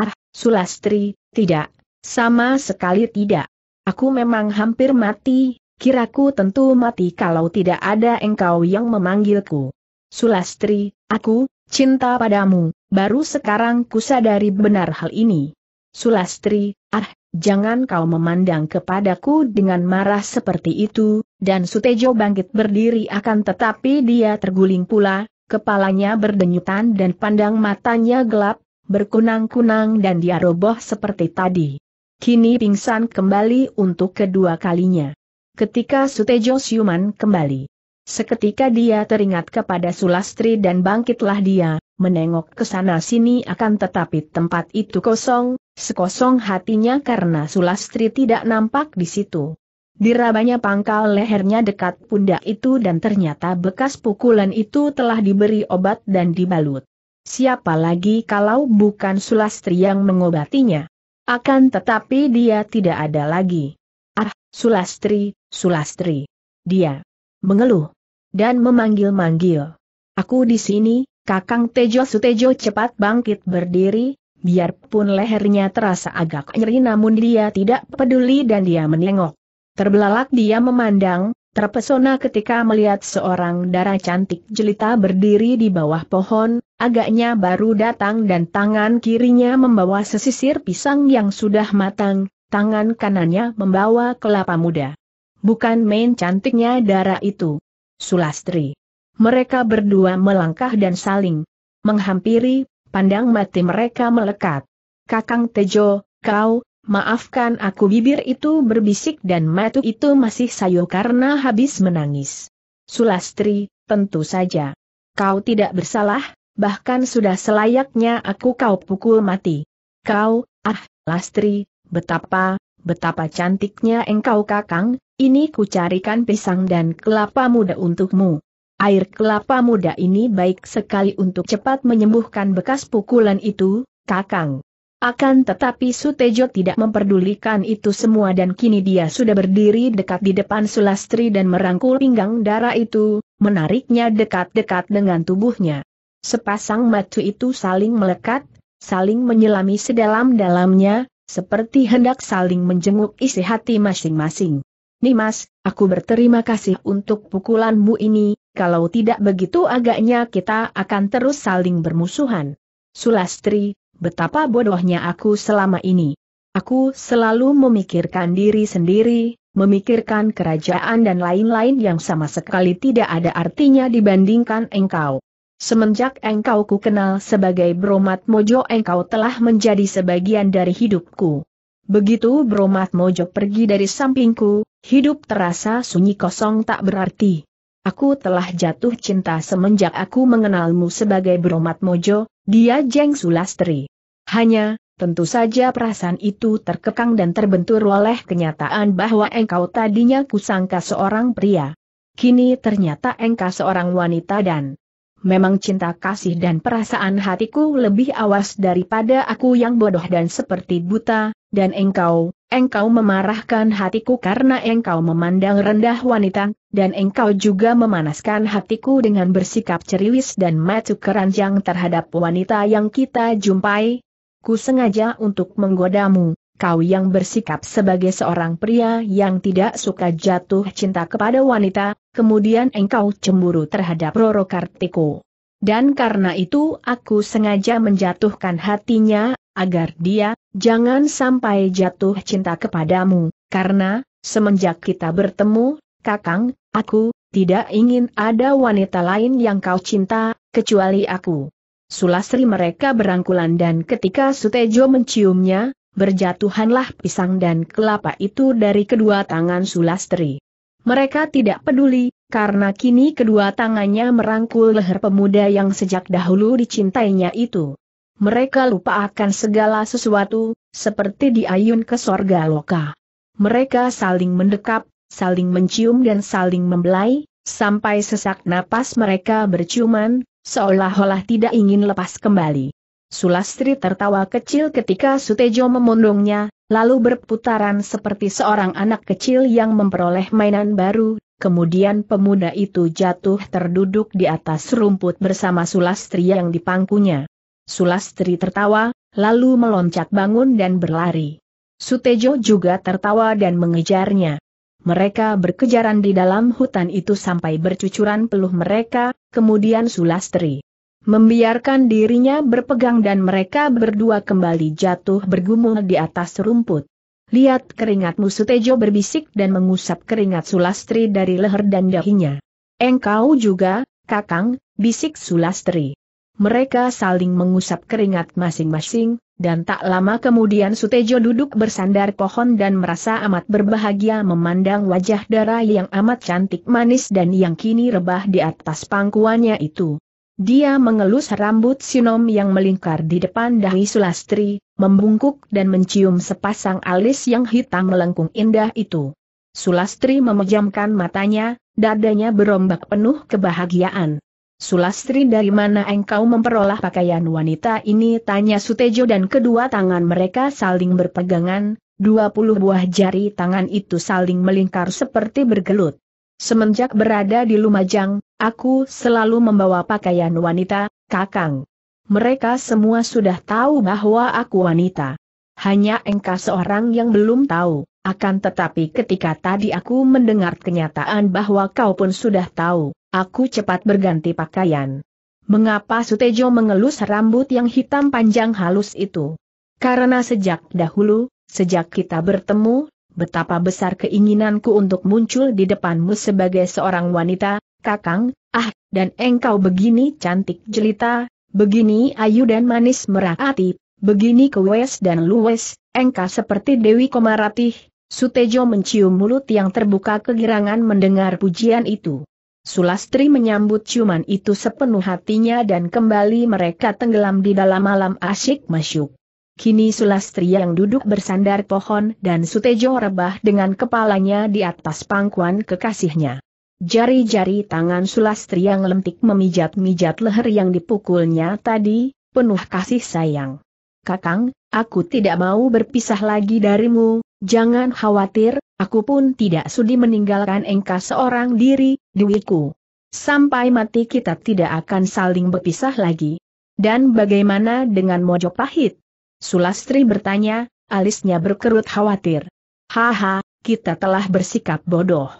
Ah, Sulastri, tidak, sama sekali tidak. Aku memang hampir mati, kiraku tentu mati kalau tidak ada engkau yang memanggilku. Sulastri, aku, cinta padamu, baru sekarang kusadari benar hal ini. Sulastri, ah, jangan kau memandang kepadaku dengan marah seperti itu, dan Sutejo bangkit berdiri akan tetapi dia terguling pula, kepalanya berdenyutan dan pandang matanya gelap, berkunang-kunang dan dia roboh seperti tadi. Kini pingsan kembali untuk kedua kalinya. Ketika Sutejo siuman kembali. Seketika dia teringat kepada Sulastri dan bangkitlah dia, menengok ke sana sini akan tetapi tempat itu kosong, sekosong hatinya karena Sulastri tidak nampak di situ. Dirabanya pangkal lehernya dekat pundak itu dan ternyata bekas pukulan itu telah diberi obat dan dibalut. Siapa lagi kalau bukan Sulastri yang mengobatinya? Akan tetapi dia tidak ada lagi. Ah, Sulastri, Sulastri. Dia mengeluh dan memanggil-manggil. Aku di sini, Kakang Tejo Sutejo cepat bangkit berdiri, biarpun lehernya terasa agak nyeri namun dia tidak peduli dan dia menengok. Terbelalak dia memandang, Terpesona ketika melihat seorang darah cantik jelita berdiri di bawah pohon, agaknya baru datang dan tangan kirinya membawa sesisir pisang yang sudah matang, tangan kanannya membawa kelapa muda. Bukan main cantiknya darah itu. Sulastri. Mereka berdua melangkah dan saling menghampiri, pandang mati mereka melekat. Kakang Tejo, kau, Maafkan aku bibir itu berbisik dan matu itu masih sayu karena habis menangis. Sulastri, tentu saja. Kau tidak bersalah, bahkan sudah selayaknya aku kau pukul mati. Kau, ah, Lastri, betapa, betapa cantiknya engkau kakang, ini kucarikan pisang dan kelapa muda untukmu. Air kelapa muda ini baik sekali untuk cepat menyembuhkan bekas pukulan itu, kakang. Akan tetapi Sutejo tidak memperdulikan itu semua dan kini dia sudah berdiri dekat di depan Sulastri dan merangkul pinggang darah itu, menariknya dekat-dekat dengan tubuhnya. Sepasang mata itu saling melekat, saling menyelami sedalam-dalamnya, seperti hendak saling menjenguk isi hati masing-masing. Nimas, aku berterima kasih untuk pukulanmu ini, kalau tidak begitu agaknya kita akan terus saling bermusuhan. Sulastri, Betapa bodohnya aku selama ini. Aku selalu memikirkan diri sendiri, memikirkan kerajaan dan lain-lain yang sama sekali tidak ada artinya dibandingkan engkau. Semenjak engkau ku kenal sebagai Bromat Mojo engkau telah menjadi sebagian dari hidupku. Begitu Bromat Mojo pergi dari sampingku, hidup terasa sunyi kosong tak berarti. Aku telah jatuh cinta semenjak aku mengenalmu sebagai Bromat Mojo, dia Jeng Sulastri. Hanya, tentu saja perasaan itu terkekang dan terbentur oleh kenyataan bahwa engkau tadinya kusangka seorang pria. Kini ternyata engkau seorang wanita dan memang cinta kasih dan perasaan hatiku lebih awas daripada aku yang bodoh dan seperti buta, dan engkau, engkau memarahkan hatiku karena engkau memandang rendah wanita, dan engkau juga memanaskan hatiku dengan bersikap ceriwis dan matuk keranjang terhadap wanita yang kita jumpai. Ku sengaja untuk menggodamu, kau yang bersikap sebagai seorang pria yang tidak suka jatuh cinta kepada wanita, kemudian engkau cemburu terhadap Roro Kartiko. Dan karena itu aku sengaja menjatuhkan hatinya, agar dia, Jangan sampai jatuh cinta kepadamu, karena, semenjak kita bertemu, Kakang, aku, tidak ingin ada wanita lain yang kau cinta, kecuali aku. Sulasri mereka berangkulan dan ketika Sutejo menciumnya, berjatuhanlah pisang dan kelapa itu dari kedua tangan Sulastri. Mereka tidak peduli, karena kini kedua tangannya merangkul leher pemuda yang sejak dahulu dicintainya itu. Mereka lupa akan segala sesuatu, seperti diayun ke sorga loka. Mereka saling mendekap, saling mencium dan saling membelai, sampai sesak napas mereka berciuman, seolah-olah tidak ingin lepas kembali. Sulastri tertawa kecil ketika Sutejo memundungnya, lalu berputaran seperti seorang anak kecil yang memperoleh mainan baru, kemudian pemuda itu jatuh terduduk di atas rumput bersama Sulastri yang dipangkunya. Sulastri tertawa, lalu meloncat bangun dan berlari. Sutejo juga tertawa dan mengejarnya. Mereka berkejaran di dalam hutan itu sampai bercucuran peluh mereka, kemudian Sulastri membiarkan dirinya berpegang dan mereka berdua kembali jatuh bergumul di atas rumput. Lihat keringatmu Sutejo berbisik dan mengusap keringat Sulastri dari leher dan dahinya. Engkau juga, Kakang, bisik Sulastri. Mereka saling mengusap keringat masing-masing, dan tak lama kemudian Sutejo duduk bersandar pohon dan merasa amat berbahagia memandang wajah darah yang amat cantik manis dan yang kini rebah di atas pangkuannya itu. Dia mengelus rambut sinom yang melingkar di depan dahi sulastri, membungkuk dan mencium sepasang alis yang hitam melengkung indah itu. Sulastri memejamkan matanya, dadanya berombak penuh kebahagiaan. Sulastri dari mana engkau memperolah pakaian wanita ini? Tanya Sutejo dan kedua tangan mereka saling berpegangan, 20 buah jari tangan itu saling melingkar seperti bergelut. Semenjak berada di Lumajang, aku selalu membawa pakaian wanita, Kakang. Mereka semua sudah tahu bahwa aku wanita. Hanya engkau seorang yang belum tahu, akan tetapi ketika tadi aku mendengar kenyataan bahwa kau pun sudah tahu, Aku cepat berganti pakaian. Mengapa Sutejo mengelus rambut yang hitam panjang halus itu? Karena sejak dahulu, sejak kita bertemu, betapa besar keinginanku untuk muncul di depanmu sebagai seorang wanita, kakang, ah, dan engkau begini cantik jelita, begini ayu dan manis merakati, begini kewes dan luwes, engkau seperti Dewi Komaratih, Sutejo mencium mulut yang terbuka kegirangan mendengar pujian itu. Sulastri menyambut ciuman itu sepenuh hatinya dan kembali mereka tenggelam di dalam malam asyik masyuk. Kini Sulastri yang duduk bersandar pohon dan Sutejo rebah dengan kepalanya di atas pangkuan kekasihnya. Jari-jari tangan Sulastri yang lentik memijat-mijat leher yang dipukulnya tadi, penuh kasih sayang. Kakang, aku tidak mau berpisah lagi darimu, jangan khawatir, aku pun tidak sudi meninggalkan engkau seorang diri, duiku. Sampai mati kita tidak akan saling berpisah lagi. Dan bagaimana dengan Mojopahit? Sulastri bertanya, alisnya berkerut khawatir. Haha, kita telah bersikap bodoh.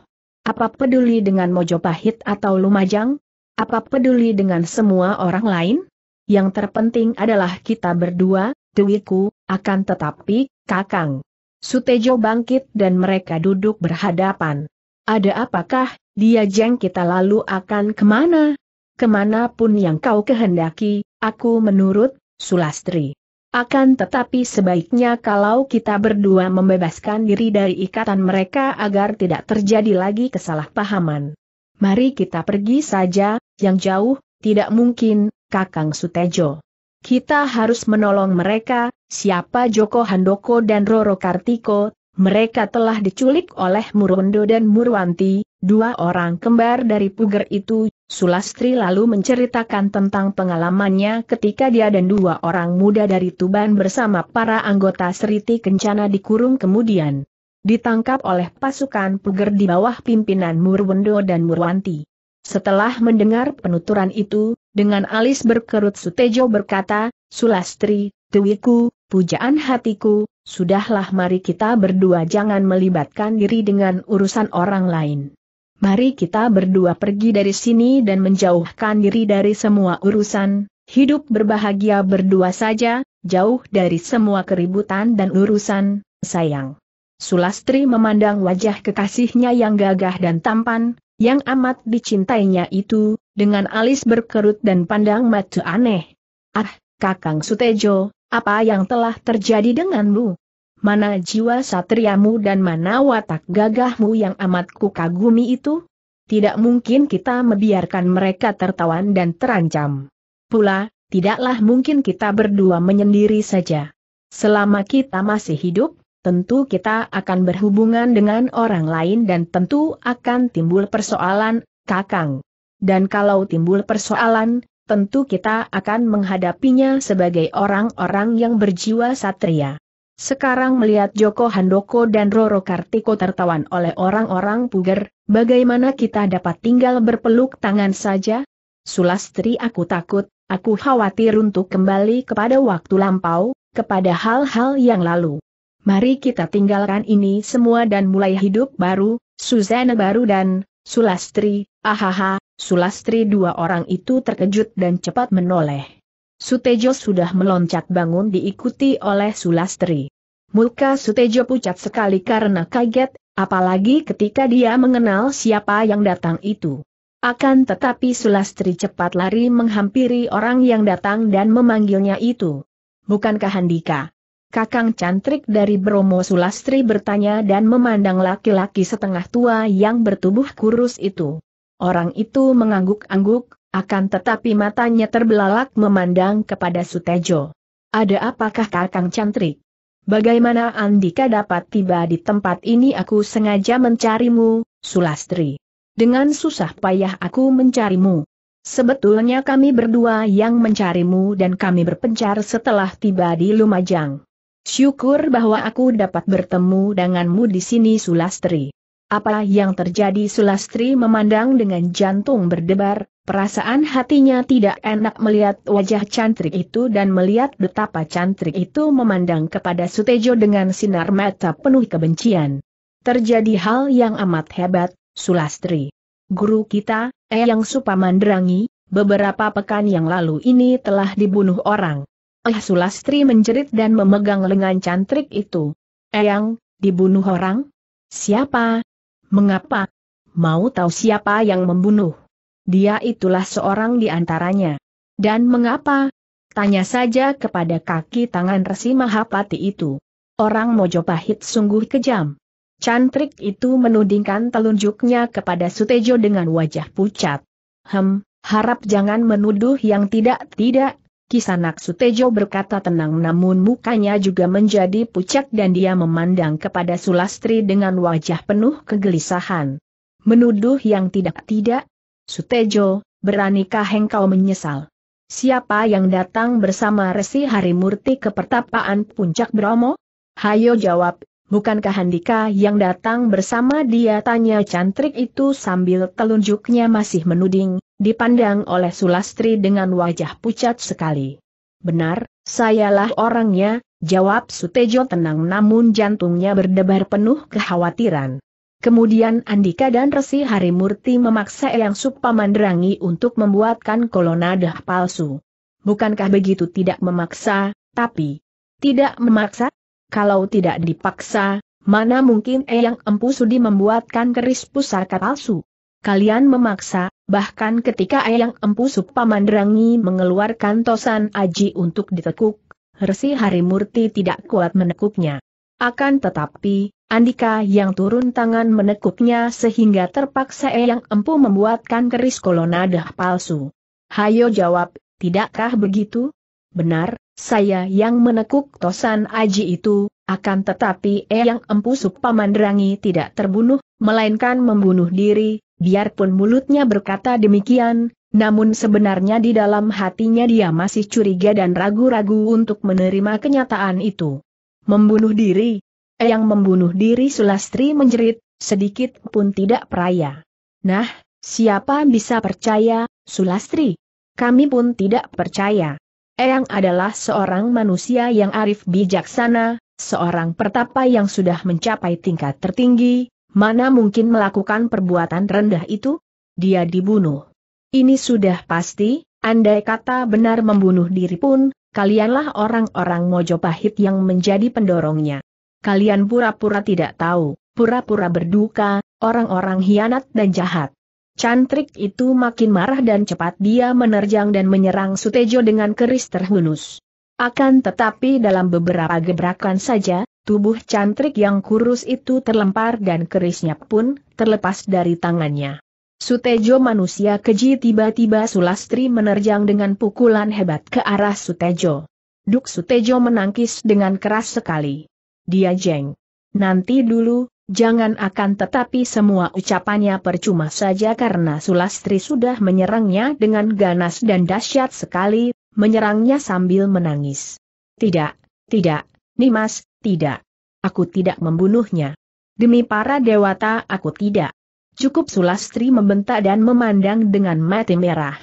Apa peduli dengan Mojopahit atau Lumajang? Apa peduli dengan semua orang lain? Yang terpenting adalah kita berdua, Dewiku, akan tetapi, kakang. Sutejo bangkit dan mereka duduk berhadapan. Ada apakah, dia jeng kita lalu akan kemana? Kemana pun yang kau kehendaki, aku menurut, Sulastri. Akan tetapi sebaiknya kalau kita berdua membebaskan diri dari ikatan mereka agar tidak terjadi lagi kesalahpahaman. Mari kita pergi saja, yang jauh, tidak mungkin, Kakang Sutejo. Kita harus menolong mereka, siapa Joko Handoko dan Roro Kartiko, mereka telah diculik oleh Murondo dan Murwanti, dua orang kembar dari puger itu, Sulastri lalu menceritakan tentang pengalamannya ketika dia dan dua orang muda dari Tuban bersama para anggota Seriti Kencana dikurung kemudian ditangkap oleh pasukan puger di bawah pimpinan Murwendo dan Murwanti. Setelah mendengar penuturan itu, dengan alis berkerut Sutejo berkata, Sulastri, tuiku, pujaan hatiku, sudahlah mari kita berdua jangan melibatkan diri dengan urusan orang lain. Mari kita berdua pergi dari sini dan menjauhkan diri dari semua urusan, hidup berbahagia berdua saja, jauh dari semua keributan dan urusan, sayang. Sulastri memandang wajah kekasihnya yang gagah dan tampan, yang amat dicintainya itu, dengan alis berkerut dan pandang mata aneh. Ah, Kakang Sutejo, apa yang telah terjadi denganmu? Mana jiwa satriamu dan mana watak gagahmu yang amat kukagumi itu? Tidak mungkin kita membiarkan mereka tertawan dan terancam. Pula, tidaklah mungkin kita berdua menyendiri saja. Selama kita masih hidup, tentu kita akan berhubungan dengan orang lain dan tentu akan timbul persoalan, Kakang dan kalau timbul persoalan, tentu kita akan menghadapinya sebagai orang-orang yang berjiwa satria. Sekarang melihat Joko Handoko dan Roro Kartiko tertawan oleh orang-orang puger, bagaimana kita dapat tinggal berpeluk tangan saja? Sulastri aku takut, aku khawatir untuk kembali kepada waktu lampau, kepada hal-hal yang lalu. Mari kita tinggalkan ini semua dan mulai hidup baru, Suzanne baru dan, Sulastri, ahaha, Sulastri dua orang itu terkejut dan cepat menoleh. Sutejo sudah meloncat bangun diikuti oleh Sulastri. Muka Sutejo pucat sekali karena kaget, apalagi ketika dia mengenal siapa yang datang itu. Akan tetapi Sulastri cepat lari menghampiri orang yang datang dan memanggilnya itu. Bukankah Handika? Kakang cantrik dari Bromo Sulastri bertanya dan memandang laki-laki setengah tua yang bertubuh kurus itu. Orang itu mengangguk-angguk, akan tetapi matanya terbelalak memandang kepada Sutejo. Ada apakah kakang cantrik? Bagaimana Andika dapat tiba di tempat ini aku sengaja mencarimu, Sulastri. Dengan susah payah aku mencarimu. Sebetulnya kami berdua yang mencarimu dan kami berpencar setelah tiba di Lumajang. Syukur bahwa aku dapat bertemu denganmu di sini Sulastri. Apa yang terjadi Sulastri memandang dengan jantung berdebar, perasaan hatinya tidak enak melihat wajah cantrik itu dan melihat betapa cantrik itu memandang kepada Sutejo dengan sinar mata penuh kebencian. Terjadi hal yang amat hebat, Sulastri. Guru kita, Eyang Supamandrangi, beberapa pekan yang lalu ini telah dibunuh orang. Eh Sulastri menjerit dan memegang lengan cantrik itu. Eyang, dibunuh orang? Siapa, Mengapa? Mau tahu siapa yang membunuh? Dia itulah seorang di antaranya. Dan mengapa? Tanya saja kepada kaki tangan Resi Mahapati itu. Orang Mojopahit sungguh kejam. Cantrik itu menudingkan telunjuknya kepada Sutejo dengan wajah pucat. Hem, harap jangan menuduh yang tidak-tidak, Kisanak Sutejo berkata tenang namun mukanya juga menjadi pucat dan dia memandang kepada Sulastri dengan wajah penuh kegelisahan. Menuduh yang tidak-tidak? Sutejo, beranikah engkau menyesal? Siapa yang datang bersama Resi Harimurti ke pertapaan puncak Bromo? Hayo jawab, bukankah Handika yang datang bersama dia tanya cantrik itu sambil telunjuknya masih menuding, dipandang oleh Sulastri dengan wajah pucat sekali. Benar, sayalah orangnya, jawab Sutejo tenang namun jantungnya berdebar penuh kekhawatiran. Kemudian Andika dan Resi Harimurti memaksa Eyang Supamandrangi untuk membuatkan kolonadah palsu. Bukankah begitu tidak memaksa, tapi... Tidak memaksa? Kalau tidak dipaksa, mana mungkin Eyang Empu Sudi membuatkan keris pusaka palsu? Kalian memaksa, bahkan ketika Eyang Empu Supamandrangi mengeluarkan tosan aji untuk ditekuk, Resi Harimurti tidak kuat menekuknya. Akan tetapi, Andika yang turun tangan menekuknya sehingga terpaksa Eyang Empu membuatkan keris kolonadah palsu. Hayo jawab, tidakkah begitu? Benar, saya yang menekuk tosan aji itu, akan tetapi yang Empu Supamandrangi tidak terbunuh, melainkan membunuh diri, biarpun mulutnya berkata demikian, namun sebenarnya di dalam hatinya dia masih curiga dan ragu-ragu untuk menerima kenyataan itu. Membunuh diri. yang membunuh diri Sulastri menjerit, sedikit pun tidak peraya. Nah, siapa bisa percaya, Sulastri? Kami pun tidak percaya. Eyang adalah seorang manusia yang arif bijaksana, seorang pertapa yang sudah mencapai tingkat tertinggi, mana mungkin melakukan perbuatan rendah itu? Dia dibunuh. Ini sudah pasti, andai kata benar membunuh diri pun, kalianlah orang-orang Mojopahit yang menjadi pendorongnya. Kalian pura-pura tidak tahu, pura-pura berduka, orang-orang hianat dan jahat. Cantrik itu makin marah dan cepat dia menerjang dan menyerang Sutejo dengan keris terhunus. Akan tetapi dalam beberapa gebrakan saja, tubuh cantrik yang kurus itu terlempar dan kerisnya pun terlepas dari tangannya. Sutejo manusia keji tiba-tiba Sulastri menerjang dengan pukulan hebat ke arah Sutejo. Duk Sutejo menangkis dengan keras sekali. Dia jeng. Nanti dulu, Jangan akan tetapi semua ucapannya percuma saja karena Sulastri sudah menyerangnya dengan ganas dan dahsyat sekali, menyerangnya sambil menangis. Tidak, tidak, Nimas, tidak. Aku tidak membunuhnya. Demi para dewata aku tidak. Cukup Sulastri membentak dan memandang dengan mata merah.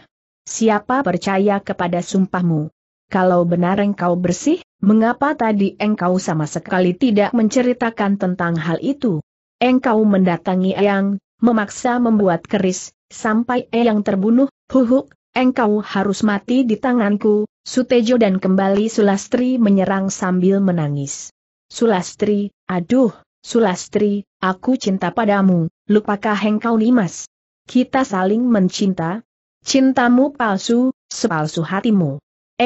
Siapa percaya kepada sumpahmu? Kalau benar engkau bersih, Mengapa tadi engkau sama sekali tidak menceritakan tentang hal itu? Engkau mendatangi Eyang, memaksa membuat keris, sampai Eyang terbunuh, huhuk, engkau harus mati di tanganku, Sutejo dan kembali Sulastri menyerang sambil menangis. Sulastri, aduh, Sulastri, aku cinta padamu, lupakah engkau Nimas? Kita saling mencinta? Cintamu palsu, sepalsu hatimu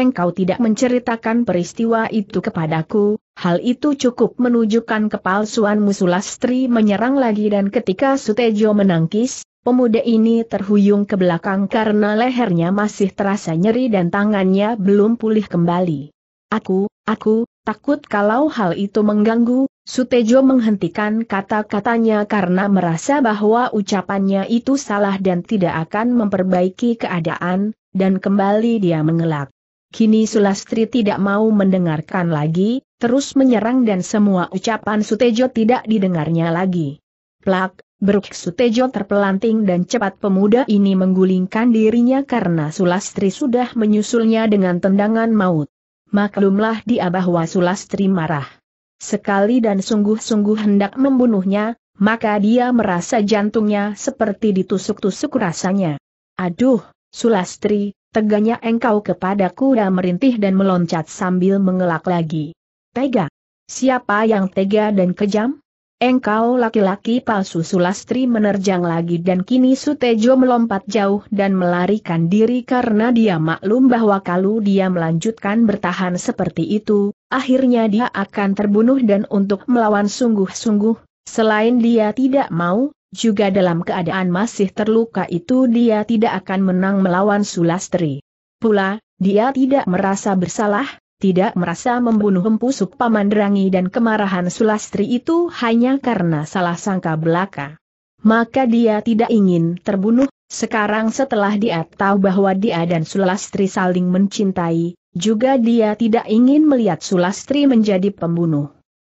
engkau tidak menceritakan peristiwa itu kepadaku, hal itu cukup menunjukkan kepalsuanmu Sulastri menyerang lagi dan ketika Sutejo menangkis, pemuda ini terhuyung ke belakang karena lehernya masih terasa nyeri dan tangannya belum pulih kembali. Aku, aku, takut kalau hal itu mengganggu, Sutejo menghentikan kata-katanya karena merasa bahwa ucapannya itu salah dan tidak akan memperbaiki keadaan, dan kembali dia mengelak. Kini Sulastri tidak mau mendengarkan lagi, terus menyerang dan semua ucapan Sutejo tidak didengarnya lagi. Plak, beruk Sutejo terpelanting dan cepat pemuda ini menggulingkan dirinya karena Sulastri sudah menyusulnya dengan tendangan maut. Maklumlah dia bahwa Sulastri marah. Sekali dan sungguh-sungguh hendak membunuhnya, maka dia merasa jantungnya seperti ditusuk-tusuk rasanya. Aduh, Sulastri, teganya engkau kepada kuda merintih dan meloncat sambil mengelak lagi. Tega. Siapa yang tega dan kejam? Engkau laki-laki palsu Sulastri menerjang lagi dan kini Sutejo melompat jauh dan melarikan diri karena dia maklum bahwa kalau dia melanjutkan bertahan seperti itu, akhirnya dia akan terbunuh dan untuk melawan sungguh-sungguh, selain dia tidak mau, juga dalam keadaan masih terluka itu dia tidak akan menang melawan Sulastri. Pula, dia tidak merasa bersalah, tidak merasa membunuh Empu Sukpamandrangi dan kemarahan Sulastri itu hanya karena salah sangka belaka. Maka dia tidak ingin terbunuh, sekarang setelah dia tahu bahwa dia dan Sulastri saling mencintai, juga dia tidak ingin melihat Sulastri menjadi pembunuh.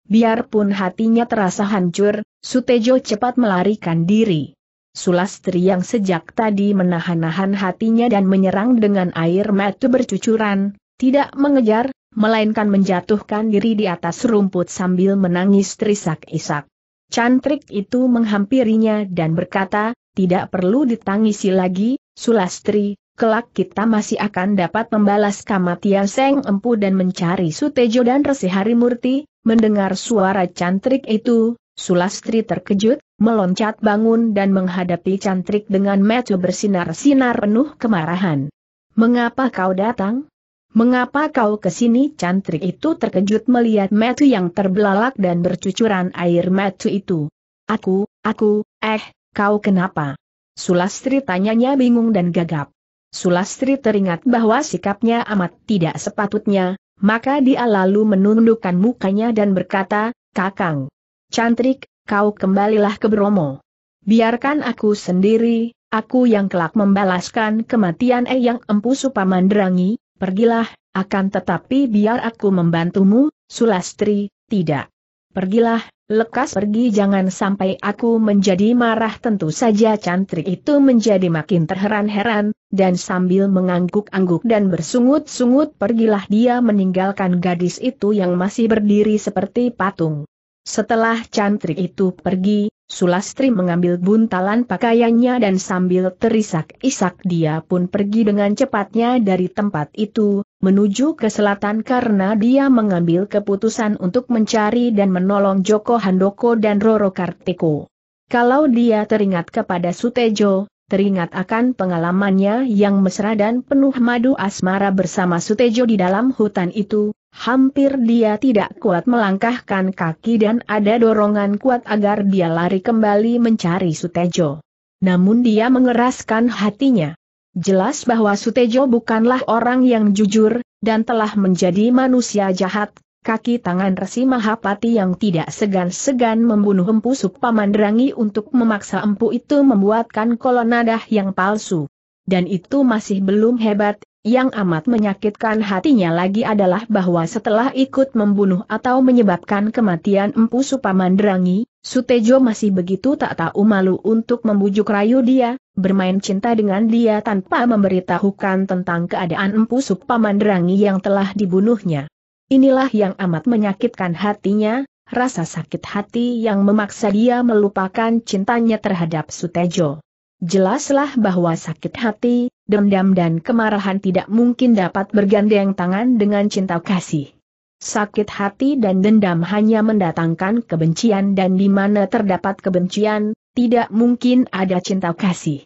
Biarpun hatinya terasa hancur, Sutejo cepat melarikan diri. Sulastri yang sejak tadi menahan-nahan hatinya dan menyerang dengan air mata bercucuran, tidak mengejar, melainkan menjatuhkan diri di atas rumput sambil menangis terisak-isak. Cantrik itu menghampirinya dan berkata, tidak perlu ditangisi lagi, Sulastri, kelak kita masih akan dapat membalas kematian Seng Empu dan mencari Sutejo dan Resi Harimurti, Mendengar suara cantrik itu, Sulastri terkejut, meloncat bangun dan menghadapi cantrik dengan mata bersinar-sinar penuh kemarahan. Mengapa kau datang? Mengapa kau ke sini? Cantrik itu terkejut melihat mata yang terbelalak dan bercucuran air mata itu. Aku, aku, eh, kau kenapa? Sulastri tanyanya bingung dan gagap. Sulastri teringat bahwa sikapnya amat tidak sepatutnya, maka dia lalu menundukkan mukanya dan berkata, Kakang, cantrik, kau kembalilah ke Bromo. Biarkan aku sendiri, aku yang kelak membalaskan kematian Eyang Empu derangi, pergilah, akan tetapi biar aku membantumu, Sulastri, tidak. Pergilah, Lekas pergi jangan sampai aku menjadi marah tentu saja cantrik itu menjadi makin terheran-heran, dan sambil mengangguk-angguk dan bersungut-sungut pergilah dia meninggalkan gadis itu yang masih berdiri seperti patung. Setelah cantrik itu pergi, Sulastri mengambil buntalan pakaiannya dan sambil terisak-isak dia pun pergi dengan cepatnya dari tempat itu, menuju ke selatan karena dia mengambil keputusan untuk mencari dan menolong Joko Handoko dan Roro Kartiko. Kalau dia teringat kepada Sutejo, teringat akan pengalamannya yang mesra dan penuh madu asmara bersama Sutejo di dalam hutan itu, hampir dia tidak kuat melangkahkan kaki dan ada dorongan kuat agar dia lari kembali mencari Sutejo. Namun dia mengeraskan hatinya. Jelas bahwa Sutejo bukanlah orang yang jujur, dan telah menjadi manusia jahat, kaki tangan Resi Mahapati yang tidak segan-segan membunuh empu Sukpamandrangi untuk memaksa empu itu membuatkan kolonadah yang palsu. Dan itu masih belum hebat, yang amat menyakitkan hatinya lagi adalah bahwa setelah ikut membunuh atau menyebabkan kematian Empu Supamandrangi, Sutejo masih begitu tak tahu malu untuk membujuk rayu dia, bermain cinta dengan dia tanpa memberitahukan tentang keadaan Empu Supamandrangi yang telah dibunuhnya. Inilah yang amat menyakitkan hatinya, rasa sakit hati yang memaksa dia melupakan cintanya terhadap Sutejo. Jelaslah bahwa sakit hati, dendam dan kemarahan tidak mungkin dapat bergandeng tangan dengan cinta kasih. Sakit hati dan dendam hanya mendatangkan kebencian dan di mana terdapat kebencian, tidak mungkin ada cinta kasih.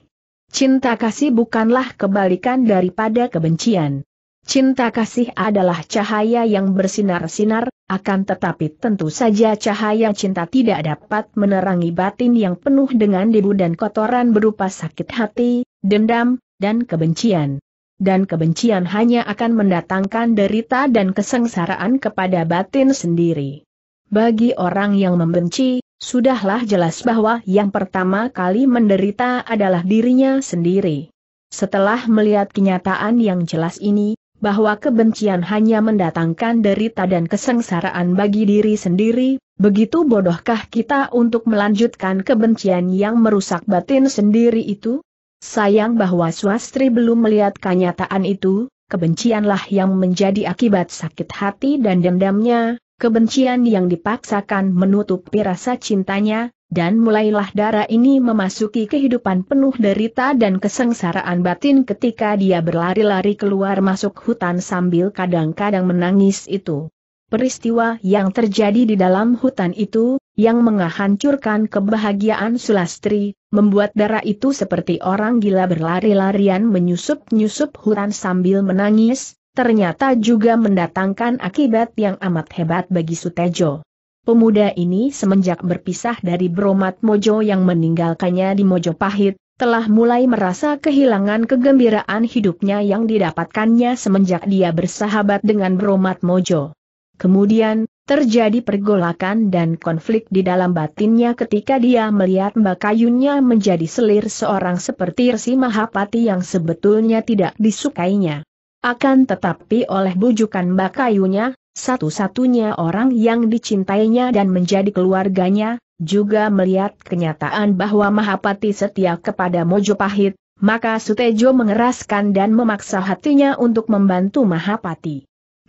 Cinta kasih bukanlah kebalikan daripada kebencian. Cinta kasih adalah cahaya yang bersinar-sinar, akan tetapi tentu saja cahaya cinta tidak dapat menerangi batin yang penuh dengan debu dan kotoran berupa sakit hati, dendam, dan kebencian. Dan kebencian hanya akan mendatangkan derita dan kesengsaraan kepada batin sendiri. Bagi orang yang membenci, sudahlah jelas bahwa yang pertama kali menderita adalah dirinya sendiri. Setelah melihat kenyataan yang jelas ini, bahwa kebencian hanya mendatangkan derita dan kesengsaraan bagi diri sendiri, begitu bodohkah kita untuk melanjutkan kebencian yang merusak batin sendiri itu? Sayang bahwa swastri belum melihat kenyataan itu, kebencianlah yang menjadi akibat sakit hati dan dendamnya, kebencian yang dipaksakan menutupi rasa cintanya, dan mulailah darah ini memasuki kehidupan penuh derita dan kesengsaraan batin ketika dia berlari-lari keluar masuk hutan sambil kadang-kadang menangis itu. Peristiwa yang terjadi di dalam hutan itu, yang menghancurkan kebahagiaan Sulastri, membuat darah itu seperti orang gila berlari-larian menyusup-nyusup hutan sambil menangis, ternyata juga mendatangkan akibat yang amat hebat bagi Sutejo. Pemuda ini semenjak berpisah dari Bromat Mojo yang meninggalkannya di Mojo Pahit, telah mulai merasa kehilangan kegembiraan hidupnya yang didapatkannya semenjak dia bersahabat dengan Bromat Mojo. Kemudian, Terjadi pergolakan dan konflik di dalam batinnya ketika dia melihat Mbak Kayunya menjadi selir seorang seperti Resi Mahapati yang sebetulnya tidak disukainya. Akan tetapi oleh bujukan Mbak Kayunya, satu-satunya orang yang dicintainya dan menjadi keluarganya, juga melihat kenyataan bahwa Mahapati setia kepada Mojo Pahit, maka Sutejo mengeraskan dan memaksa hatinya untuk membantu Mahapati.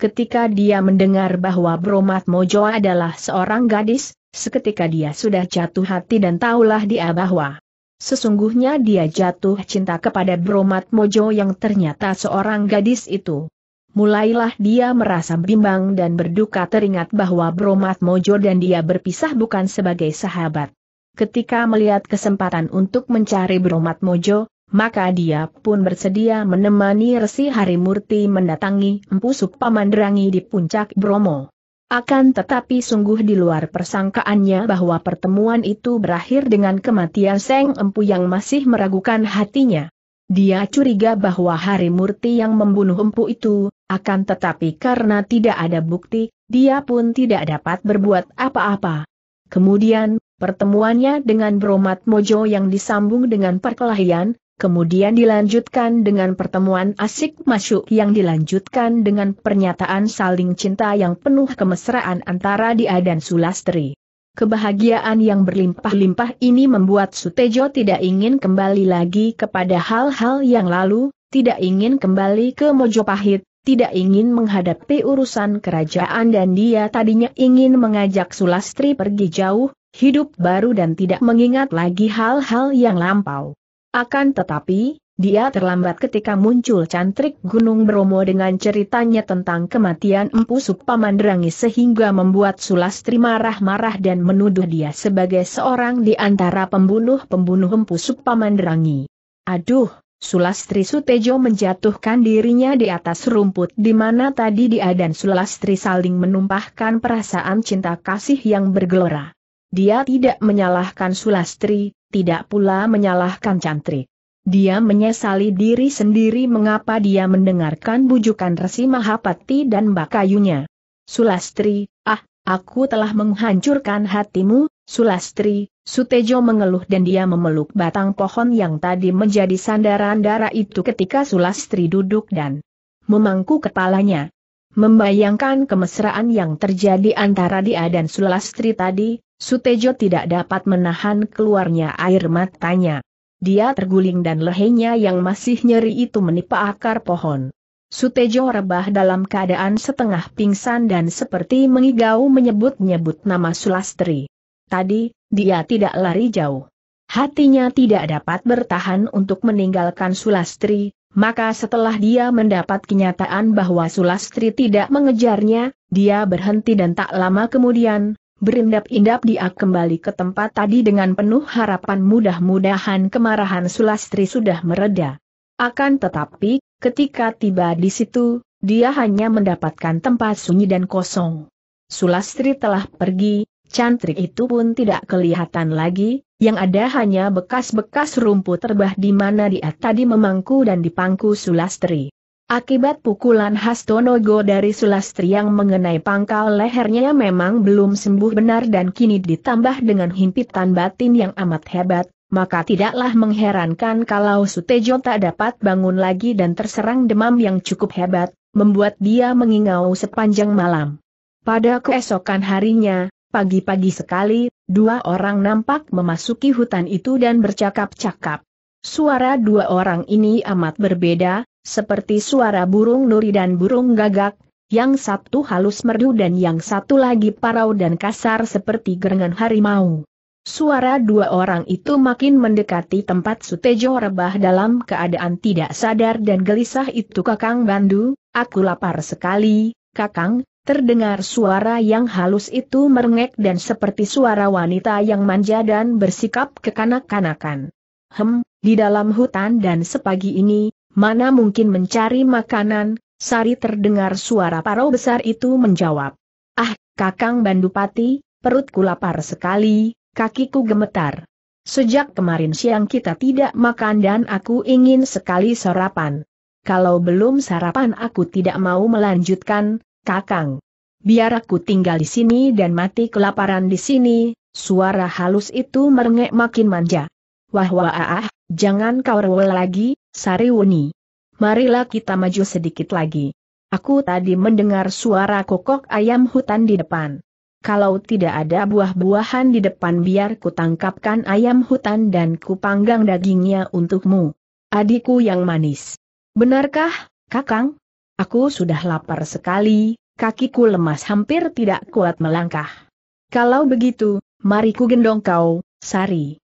Ketika dia mendengar bahwa Bromat Mojo adalah seorang gadis, seketika dia sudah jatuh hati dan tahulah dia bahwa sesungguhnya dia jatuh cinta kepada Bromat Mojo yang ternyata seorang gadis itu. Mulailah dia merasa bimbang dan berduka teringat bahwa Bromat Mojo dan dia berpisah bukan sebagai sahabat. Ketika melihat kesempatan untuk mencari Bromat Mojo, maka dia pun bersedia menemani Resi Harimurti mendatangi Empu Supamandrangi di puncak Bromo. Akan tetapi sungguh di luar persangkaannya bahwa pertemuan itu berakhir dengan kematian Seng Empu yang masih meragukan hatinya. Dia curiga bahwa Harimurti yang membunuh Empu itu, akan tetapi karena tidak ada bukti, dia pun tidak dapat berbuat apa-apa. Kemudian, pertemuannya dengan Bromat Mojo yang disambung dengan perkelahian, kemudian dilanjutkan dengan pertemuan asik masuk yang dilanjutkan dengan pernyataan saling cinta yang penuh kemesraan antara dia dan Sulastri. Kebahagiaan yang berlimpah-limpah ini membuat Sutejo tidak ingin kembali lagi kepada hal-hal yang lalu, tidak ingin kembali ke Mojopahit, tidak ingin menghadapi urusan kerajaan dan dia tadinya ingin mengajak Sulastri pergi jauh, hidup baru dan tidak mengingat lagi hal-hal yang lampau. Akan tetapi, dia terlambat ketika muncul cantrik Gunung Bromo dengan ceritanya tentang kematian Empu Supamanderangi sehingga membuat Sulastri marah-marah dan menuduh dia sebagai seorang di antara pembunuh-pembunuh Empu Supamanderangi. Aduh, Sulastri Sutejo menjatuhkan dirinya di atas rumput di mana tadi dia dan Sulastri saling menumpahkan perasaan cinta kasih yang bergelora. Dia tidak menyalahkan Sulastri, tidak pula menyalahkan cantrik. Dia menyesali diri sendiri mengapa dia mendengarkan bujukan Resi Mahapati dan Bakayunya. Sulastri, ah, aku telah menghancurkan hatimu, Sulastri, Sutejo mengeluh dan dia memeluk batang pohon yang tadi menjadi sandaran darah itu ketika Sulastri duduk dan memangku kepalanya. Membayangkan kemesraan yang terjadi antara dia dan Sulastri tadi, Sutejo tidak dapat menahan keluarnya air matanya. Dia terguling dan lehenya yang masih nyeri itu menipa akar pohon. Sutejo rebah dalam keadaan setengah pingsan dan seperti mengigau menyebut-nyebut nama Sulastri. Tadi, dia tidak lari jauh. Hatinya tidak dapat bertahan untuk meninggalkan Sulastri, maka setelah dia mendapat kenyataan bahwa Sulastri tidak mengejarnya, dia berhenti dan tak lama kemudian, berindap-indap dia kembali ke tempat tadi dengan penuh harapan mudah-mudahan kemarahan Sulastri sudah mereda. Akan tetapi, ketika tiba di situ, dia hanya mendapatkan tempat sunyi dan kosong. Sulastri telah pergi, cantrik itu pun tidak kelihatan lagi, yang ada hanya bekas-bekas rumput terbah di mana dia tadi memangku dan dipangku Sulastri. Akibat pukulan Hastonogo dari Sulastri yang mengenai pangkal lehernya memang belum sembuh benar dan kini ditambah dengan himpitan batin yang amat hebat, maka tidaklah mengherankan kalau Sutejo tak dapat bangun lagi dan terserang demam yang cukup hebat, membuat dia mengingau sepanjang malam. Pada keesokan harinya, pagi-pagi sekali, Dua orang nampak memasuki hutan itu dan bercakap-cakap. Suara dua orang ini amat berbeda, seperti suara burung nuri dan burung gagak, yang satu halus merdu dan yang satu lagi parau dan kasar seperti gerengan harimau. Suara dua orang itu makin mendekati tempat Sutejo rebah dalam keadaan tidak sadar dan gelisah itu Kakang Bandu, aku lapar sekali, Kakang, Terdengar suara yang halus itu merengek dan seperti suara wanita yang manja dan bersikap kekanak-kanakan. Hem, di dalam hutan dan sepagi ini, mana mungkin mencari makanan, Sari terdengar suara parau besar itu menjawab. Ah, Kakang Bandupati, perutku lapar sekali, kakiku gemetar. Sejak kemarin siang kita tidak makan dan aku ingin sekali sarapan. Kalau belum sarapan aku tidak mau melanjutkan, Kakang. Biar aku tinggal di sini dan mati kelaparan di sini, suara halus itu merengek makin manja. Wah wah ah, ah, jangan kau rewel lagi, Sariwuni. Marilah kita maju sedikit lagi. Aku tadi mendengar suara kokok ayam hutan di depan. Kalau tidak ada buah-buahan di depan biar tangkapkan ayam hutan dan kupanggang dagingnya untukmu. Adikku yang manis. Benarkah, kakang? Aku sudah lapar sekali, kakiku lemas hampir tidak kuat melangkah. Kalau begitu, mari ku gendong kau, Sari.